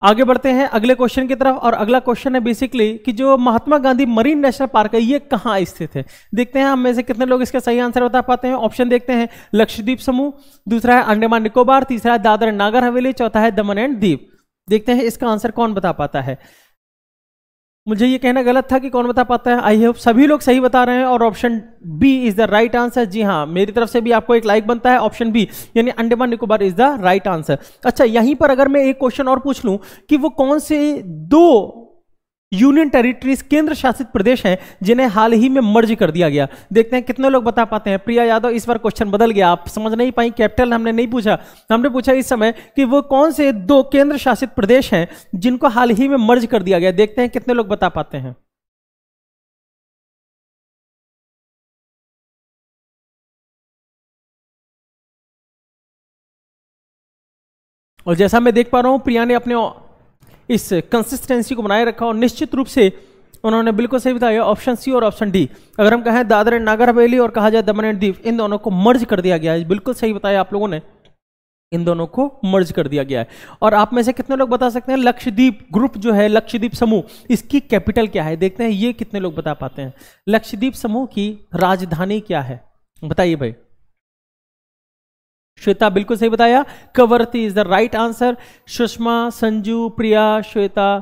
आगे बढ़ते हैं अगले क्वेश्चन की तरफ और अगला क्वेश्चन है बेसिकली कि जो Mahatma Gandhi marine national park है ये कहाँ स्थित है देखते हैं हम में से कितने लोग इसका सही आंसर बता पाते हैं ऑप्शन देखते हैं लक्षद्वीप समूह दूसरा है अंडमान निकोबार तीसरा है दादर नागर हवेली चौथा है दमन एंड द्वीप देखते हैं इसका आंसर कौन बता पाता है मुझे ये कहना गलत था कि कौन बता पाता है आई होप सभी लोग सही बता रहे हैं और option B is the right answer जी हाँ मेरी तरफ से भी आपको एक लाइक बनता है ऑप्शन बी यानी Andaman Nicobar is the right answer अच्छा यहीं पर अगर मैं एक क्वेश्चन और पूछ लूँ कि वो कौन से दो यूनियन टेरिटरीज केंद्र शासित प्रदेश हैं जिन्हें हाल ही में मर्ज कर दिया गया देखते हैं कितने लोग बता पाते हैं प्रिया यादव इस बार क्वेश्चन बदल गया आप समझ नहीं पाई कैपिटल हमने नहीं पूछा हमने पूछा इस समय कि वो कौन से दो केंद्र शासित प्रदेश हैं जिनको हाल ही में मर्ज कर दिया गया देखते हैं कितने लोग बता पाते हैं और जैसा मैं देख पा रहा हूं प्रिया ने अपने इस कंसिस्टेंसी को बनाए रखा और निश्चित रूप से उन्होंने बिल्कुल सही बताया ऑप्शन सी और ऑप्शन डी अगर हम कहें दादर एंड नागर हवेली और कहा जाए दमन एंड दीप इन दोनों को मर्ज कर दिया गया है बिल्कुल सही बताया आप लोगों ने इन दोनों को मर्ज कर दिया गया है और आप में से कितने लोग बता सकते हैं लक्षद्वीप ग्रुप जो है लक्षद्वीप समूह इसकी कैपिटल क्या है देखते हैं ये कितने लोग बता पाते हैं लक्षद्वीप समूह की राजधानी क्या है बताइए भाई श्वेता बिल्कुल सही बताया Kavaratti is the right answer Sushma Sanju Priya Shweta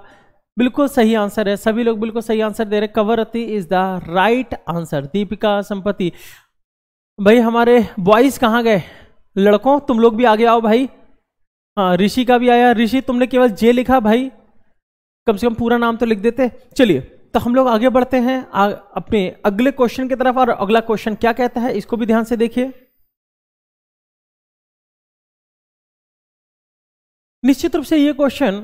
बिल्कुल सही आंसर है सभी लोग बिल्कुल सही आंसर दे रहे Kavaratti is the right answer Deepika Sampatti भाई हमारे बॉयज कहाँ गए लड़कों तुम लोग भी आगे आओ भाई हाँ ऋषि का भी आया ऋषि तुमने केवल जे लिखा भाई कम से कम पूरा नाम तो लिख देते चलिए तो हम लोग आगे बढ़ते हैं अपने अगले क्वेश्चन की तरफ और अगला क्वेश्चन क्या कहता है इसको भी ध्यान से देखिए निश्चित रूप से ये क्वेश्चन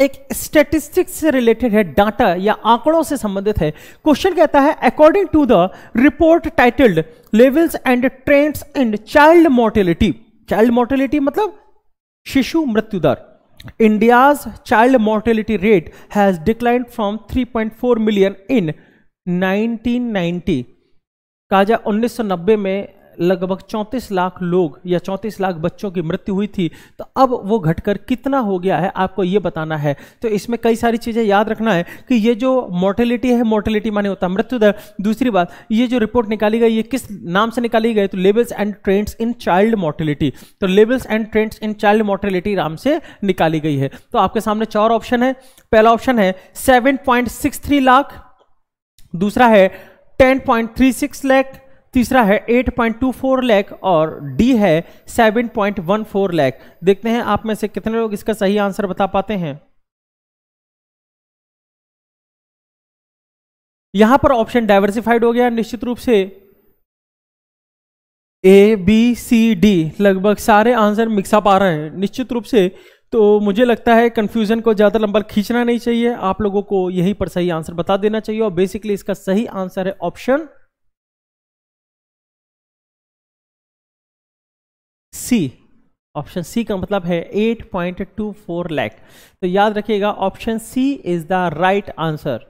एक स्टेटिस्टिक्स से रिलेटेड है डाटा या आंकड़ों से संबंधित है क्वेश्चन कहता है according to the report titled levels and trends and child mortality child mortality मतलब शिशु मृत्यु दर India's child mortality rate has declined from 3.4 million in 1990 जाए उन्नीस में लगभग 34 लाख लोग या 34 लाख बच्चों की मृत्यु हुई थी तो अब वो घटकर कितना हो गया है आपको ये बताना है तो इसमें कई सारी चीज़ें याद रखना है कि ये जो मोर्टेलिटी है मोर्टेलिटी माने होता है मृत्यु दर दूसरी बात ये जो रिपोर्ट निकाली गई ये किस नाम से निकाली गई तो levels and trends in child mortality तो levels and trends in child mortality नाम से निकाली गई है तो आपके सामने चार ऑप्शन है पहला ऑप्शन है सेवन लाख दूसरा है 10.36 लाख तीसरा है 8.24 लाख और डी है 7.14 लाख देखते हैं आप में से कितने लोग इसका सही आंसर बता पाते हैं यहां पर ऑप्शन डाइवर्सिफाइड हो गया निश्चित रूप से ए बी सी डी लगभग सारे आंसर मिक्सअप आ रहे हैं निश्चित रूप से तो मुझे लगता है कंफ्यूजन को ज़्यादा लंबा खींचना नहीं चाहिए आप लोगों को यहीं पर सही आंसर बता देना चाहिए और बेसिकली इसका सही आंसर है ऑप्शन सी ऑप्शन सी का मतलब है 8.24 लाख तो याद रखिएगा option C is the right answer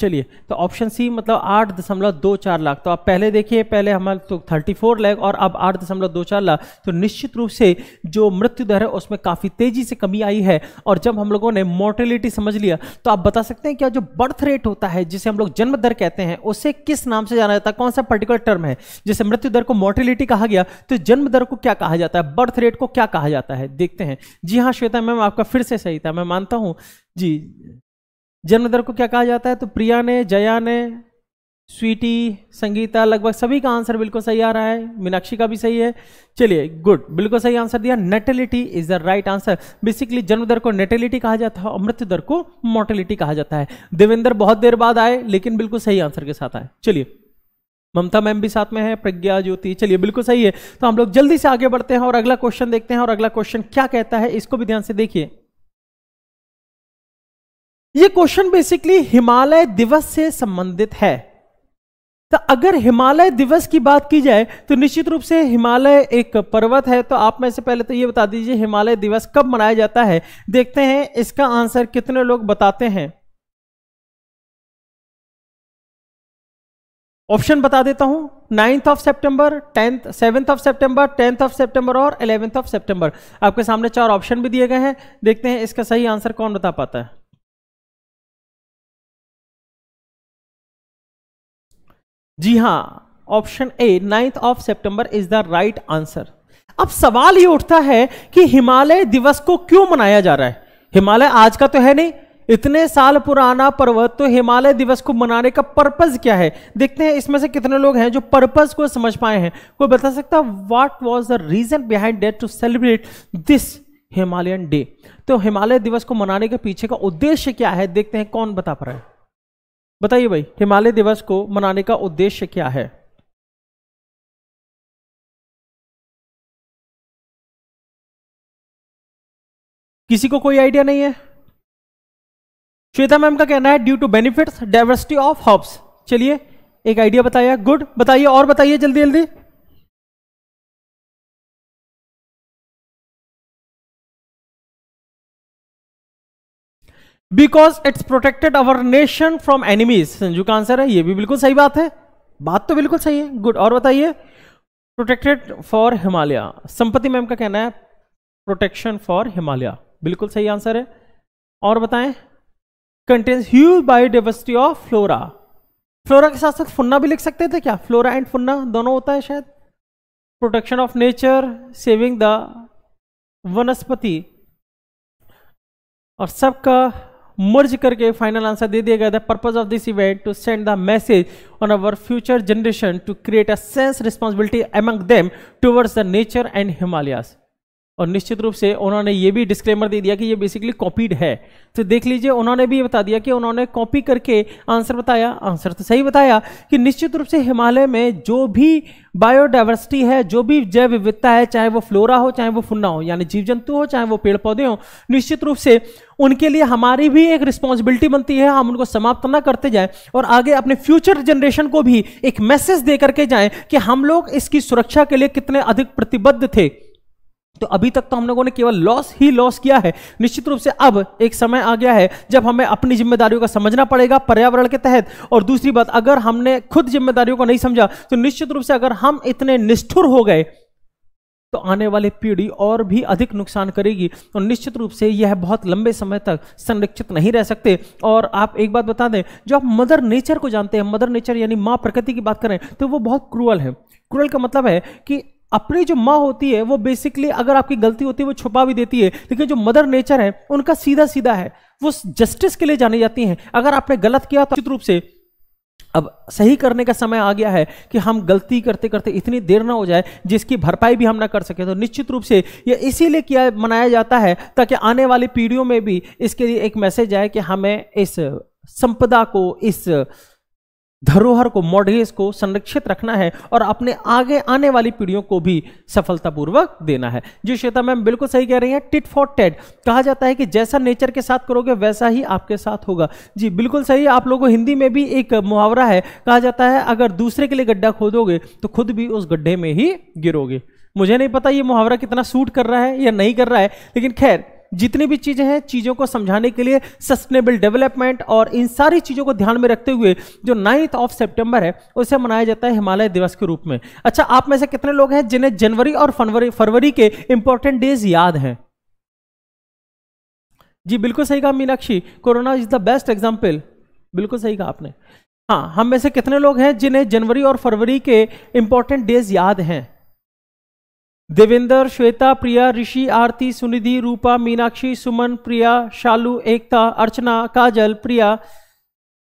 चलिए तो ऑप्शन सी मतलब आठ दशमलव दो चार लाख तो आप पहले देखिए पहले हमारे तो थर्टी फोर लाख और अब आठ दशमलव दो चार लाख तो निश्चित रूप से जो मृत्यु दर है उसमें काफ़ी तेज़ी से कमी आई है और जब हम लोगों ने मोर्टेलिटी समझ लिया तो आप बता सकते हैं क्या जो बर्थ रेट होता है जिसे हम लोग जन्म दर कहते हैं उसे किस नाम से जाना जाता है कौन सा पर्टिकुलर टर्म है जैसे मृत्यु दर को मोर्टेलिटी कहा गया तो जन्म दर को क्या कहा जाता है बर्थ रेट को क्या कहा जाता है देखते हैं जी हाँ श्वेता मैम आपका फिर से सही था मैं मानता हूँ जी जन्मदर को क्या कहा जाता है तो प्रिया ने जया ने स्वीटी संगीता लगभग सभी का आंसर बिल्कुल सही आ रहा है मीनाक्षी का भी सही है चलिए गुड बिल्कुल सही आंसर दिया natality is the right answer basically जन्म दर को नेटेलिटी कहा जाता है और मृत्यु दर को मोर्टेलिटी कहा जाता है देवेंद्र बहुत देर बाद आए लेकिन बिल्कुल सही आंसर के साथ आए चलिए ममता मैम भी साथ में है प्रज्ञा ज्योति चलिए बिल्कुल सही है तो हम लोग जल्दी से आगे बढ़ते हैं और अगला क्वेश्चन देखते हैं और अगला क्वेश्चन क्या कहता है इसको भी ध्यान से देखिए ये क्वेश्चन बेसिकली हिमालय दिवस से संबंधित है तो अगर हिमालय दिवस की बात की जाए तो निश्चित रूप से हिमालय एक पर्वत है तो आप में से पहले तो ये बता दीजिए हिमालय दिवस कब मनाया जाता है देखते हैं इसका आंसर कितने लोग बताते हैं ऑप्शन बता देता हूं ninth of September tenth seventh of September tenth of September और इलेवेंथ ऑफ सेप्टेंबर आपके सामने चार ऑप्शन भी दिए गए हैं देखते हैं इसका सही आंसर कौन बता पाता है जी हाँ option A ninth of September is the right answer अब सवाल ये उठता है कि हिमालय दिवस को क्यों मनाया जा रहा है हिमालय आज का तो है नहीं इतने साल पुराना पर्वत तो हिमालय दिवस को मनाने का पर्पज क्या है देखते हैं इसमें से कितने लोग हैं जो पर्पज को समझ पाए हैं कोई बता सकता what was the reason behind date to celebrate this Himalayan day तो हिमालय दिवस को मनाने के पीछे का उद्देश्य क्या है देखते हैं कौन बता पा रहा है बताइए भाई हिमालय दिवस को मनाने का उद्देश्य क्या है किसी को कोई आइडिया नहीं है श्वेता मैम का कहना है due to benefits diversity of herbs चलिए एक आइडिया बताया गुड बताइए और बताइए जल्दी जल्दी because it's protected our nation from enemies Sanju का आंसर है ये भी बिल्कुल सही बात है बात तो बिल्कुल सही है गुड और बताइए प्रोटेक्टेड फॉर हिमालय संपत्ति मैम का कहना है प्रोटेक्शन फॉर हिमालय बिल्कुल सही आंसर है और बताएं contains huge biodiversity of flora flora के साथ साथ फुन्ना भी लिख सकते थे क्या फ्लोरा एंड फुन्ना दोनों होता है शायद protection of nature saving the वनस्पति और सबका मर्ज करके फाइनल आंसर दे दिया गया था purpose of this event to send the message on our future generation to create a sense responsibility among them towards the nature and Himalayas और निश्चित रूप से उन्होंने ये भी डिस्क्लेमर दे दिया कि ये बेसिकली कॉपीड है तो देख लीजिए उन्होंने भी बता दिया कि उन्होंने कॉपी करके आंसर बताया आंसर तो सही बताया कि निश्चित रूप से हिमालय में जो भी बायोडाइवर्सिटी है जो भी जैव विविधता है चाहे वो फ्लोरा हो चाहे वो फुन्ना हो यानी जीव जंतु हो चाहे वो पेड़ पौधे हो निश्चित रूप से उनके लिए हमारी भी एक रिस्पॉन्सिबिलिटी बनती है हम उनको समाप्त ना करते जाएं और आगे अपने फ्यूचर जनरेशन को भी एक मैसेज दे करके जाएं कि हम लोग इसकी सुरक्षा के लिए कितने अधिक प्रतिबद्ध थे तो अभी तक तो हम लोगों ने केवल लॉस ही लॉस किया है निश्चित रूप से अब एक समय आ गया है जब हमें अपनी जिम्मेदारियों का समझना पड़ेगा पर्यावरण के तहत और दूसरी बात अगर हमने खुद जिम्मेदारियों को नहीं समझा तो निश्चित रूप से अगर हम इतने निष्ठुर हो गए तो आने वाली पीढ़ी और भी अधिक नुकसान करेगी और तो निश्चित रूप से यह बहुत लंबे समय तक संरक्षित नहीं रह सकते और आप एक बात बता दें जो आप मदर नेचर को जानते हैं मदर नेचर यानी माँ प्रकृति की बात करें तो वो बहुत क्रूअल है क्रूअल का मतलब है कि अपनी जो माँ होती है वो बेसिकली अगर आपकी गलती होती है वो छुपा भी देती है लेकिन जो मदर नेचर है उनका सीधा सीधा है वो जस्टिस के लिए जानी जाती हैं अगर आपने गलत किया तो रूप से अब सही करने का समय आ गया है कि हम गलती करते करते इतनी देर ना हो जाए जिसकी भरपाई भी हम ना कर सके तो निश्चित रूप से यह इसीलिए किया मनाया जाता है ताकि आने वाली पीढ़ियों में भी इसके लिए एक मैसेज आए कि हमें इस संपदा को इस धरोहर को मॉडेज को संरक्षित रखना है और अपने आगे आने वाली पीढ़ियों को भी सफलतापूर्वक देना है जी श्वेता मैम बिल्कुल सही कह रही हैं टिट फॉर टेट कहा जाता है कि जैसा नेचर के साथ करोगे वैसा ही आपके साथ होगा जी बिल्कुल सही आप लोगों हिंदी में भी एक मुहावरा है कहा जाता है अगर दूसरे के लिए गड्ढा खोदोगे तो खुद भी उस गड्ढे में ही गिरोगे मुझे नहीं पता ये मुहावरा कितना सूट कर रहा है या नहीं कर रहा है लेकिन खैर जितनी भी चीज़ें हैं चीज़ों को समझाने के लिए सस्टेनेबल डेवलपमेंट और इन सारी चीज़ों को ध्यान में रखते हुए जो नाइन्थ ऑफ सेप्टेम्बर है उसे मनाया जाता है हिमालय दिवस के रूप में अच्छा आप में से कितने लोग हैं जिन्हें जनवरी और फरवरी फरवरी के इंपॉर्टेंट डेज याद हैं जी बिल्कुल सही कहा Meenakshi corona is the best example बिल्कुल सही कहा आपने हाँ हम में से कितने लोग हैं जिन्हें जनवरी और फरवरी के इंपॉर्टेंट डेज याद हैं देवेंद्र श्वेता प्रिया ऋषि आरती सुनिधि रूपा मीनाक्षी सुमन प्रिया शालू एकता अर्चना काजल प्रिया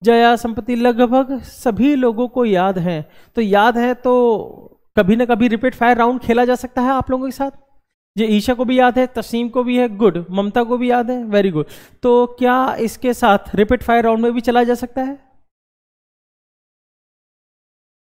जया संपत्ति लगभग सभी लोगों को याद है तो याद है तो कभी ना कभी रिपीट फायर राउंड खेला जा सकता है आप लोगों के साथ ये ईशा को भी याद है तसीम को भी है गुड ममता को भी याद है वेरी गुड तो क्या इसके साथ रिपीट फायर राउंड में भी चला जा सकता है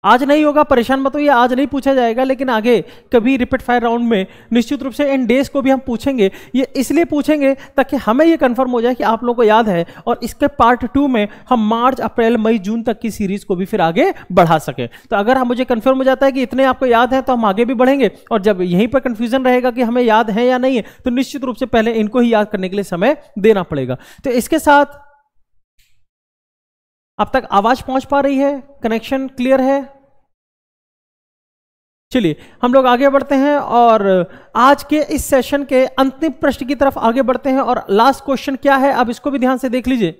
आज नहीं होगा परेशान मत हो ये आज नहीं पूछा जाएगा लेकिन आगे कभी रिपीट फायर राउंड में निश्चित रूप से इन डेज को भी हम पूछेंगे ये इसलिए पूछेंगे ताकि हमें ये कंफर्म हो जाए कि आप लोगों को याद है और इसके पार्ट टू में हम मार्च अप्रैल मई जून तक की सीरीज को भी फिर आगे बढ़ा सकें तो अगर हम मुझे कन्फर्म हो जाता है कि इतने आपको याद है तो हम आगे भी बढ़ेंगे और जब यहीं पर कन्फ्यूजन रहेगा कि हमें याद है या नहीं है तो निश्चित रूप से पहले इनको ही याद करने के लिए समय देना पड़ेगा तो इसके साथ अब तक आवाज पहुंच पा रही है कनेक्शन क्लियर है चलिए हम लोग आगे बढ़ते हैं और आज के इस सेशन के अंतिम प्रश्न की तरफ आगे बढ़ते हैं और लास्ट क्वेश्चन क्या है आप इसको भी ध्यान से देख लीजिए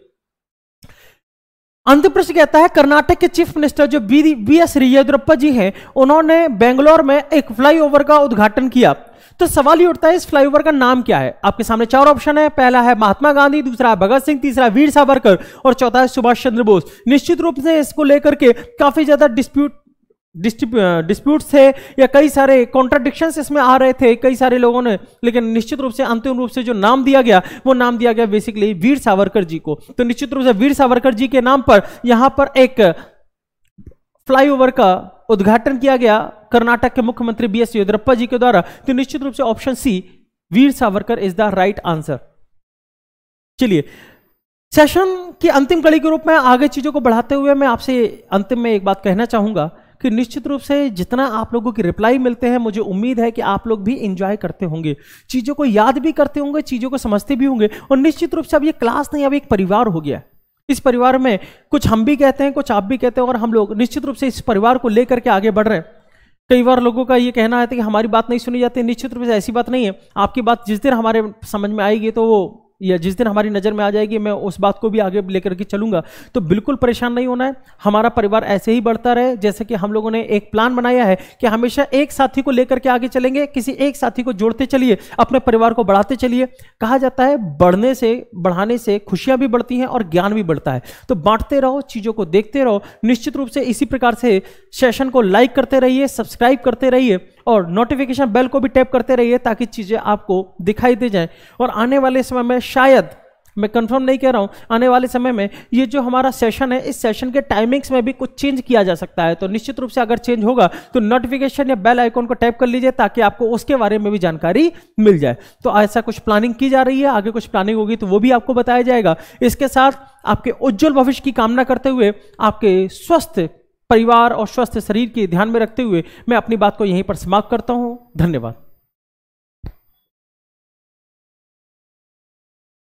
अंतिम प्रश्न कहता है कर्नाटक के चीफ मिनिस्टर जो बी एस येदुरप्पा जी हैं उन्होंने बेंगलोर में एक फ्लाईओवर का उद्घाटन किया तो सवाल ये उठता है इस फ्लाईओवर का नाम क्या है आपके सामने चार ऑप्शन है पहला है महात्मा गांधी दूसरा है भगत सिंह तीसरा वीर सावरकर और चौथा है सुभाष चंद्र बोस निश्चित रूप से इसको लेकर के काफी ज्यादा डिस्प्यूट डिस्प्यूट थे या कई सारे कॉन्ट्राडिक्शन इसमें आ रहे थे कई सारे लोगों ने लेकिन निश्चित रूप से अंतिम रूप से जो नाम दिया गया वो नाम दिया गया बेसिकली वीर सावरकर जी को तो निश्चित रूप से वीर सावरकर जी के नाम पर यहां पर एक फ्लाईओवर का उद्घाटन किया गया कर्नाटक के मुख्यमंत्री बी एस येदुरप्पा जी के द्वारा तो निश्चित रूप से option C Veer Savarkar is the right answer चलिए सेशन की अंतिम कड़ी के रूप में आगे चीजों को बढ़ाते हुए मैं आपसे अंतिम में एक बात कहना चाहूंगा कि निश्चित रूप से जितना आप लोगों की रिप्लाई मिलते हैं मुझे उम्मीद है कि आप लोग भी इंजॉय करते होंगे चीज़ों को याद भी करते होंगे चीज़ों को समझते भी होंगे और निश्चित रूप से अब ये क्लास नहीं अब एक परिवार हो गया है इस परिवार में कुछ हम भी कहते हैं कुछ आप भी कहते हैं और हम लोग निश्चित रूप से इस परिवार को लेकर के आगे बढ़ रहे हैं कई बार लोगों का ये कहना है कि हमारी बात नहीं सुनी जाती निश्चित रूप से ऐसी बात नहीं है आपकी बात जिस दिन हमारे समझ में आएगी तो वो या जिस दिन हमारी नज़र में आ जाएगी मैं उस बात को भी आगे लेकर के चलूंगा तो बिल्कुल परेशान नहीं होना है हमारा परिवार ऐसे ही बढ़ता रहे जैसे कि हम लोगों ने एक प्लान बनाया है कि हमेशा एक साथी को लेकर के आगे चलेंगे किसी एक साथी को जोड़ते चलिए अपने परिवार को बढ़ाते चलिए कहा जाता है बढ़ने से बढ़ाने से खुशियाँ भी बढ़ती हैं और ज्ञान भी बढ़ता है तो बांटते रहो चीज़ों को देखते रहो निश्चित रूप से इसी प्रकार से सेशन को लाइक करते रहिए सब्सक्राइब करते रहिए और नोटिफिकेशन बेल को भी टैप करते रहिए ताकि चीज़ें आपको दिखाई दे जाए और आने वाले समय में शायद मैं कंफर्म नहीं कह रहा हूं आने वाले समय में ये जो हमारा सेशन है इस सेशन के टाइमिंग्स में भी कुछ चेंज किया जा सकता है तो निश्चित रूप से अगर चेंज होगा तो नोटिफिकेशन या बेल आइकॉन को टैप कर लीजिए ताकि आपको उसके बारे में भी जानकारी मिल जाए तो ऐसा कुछ प्लानिंग की जा रही है आगे कुछ प्लानिंग होगी तो वो भी आपको बताया जाएगा इसके साथ आपके उज्जवल भविष्य की कामना करते हुए आपके स्वस्थ परिवार और स्वस्थ शरीर के ध्यान में रखते हुए मैं अपनी बात को यहीं पर समाप्त करता हूँ धन्यवाद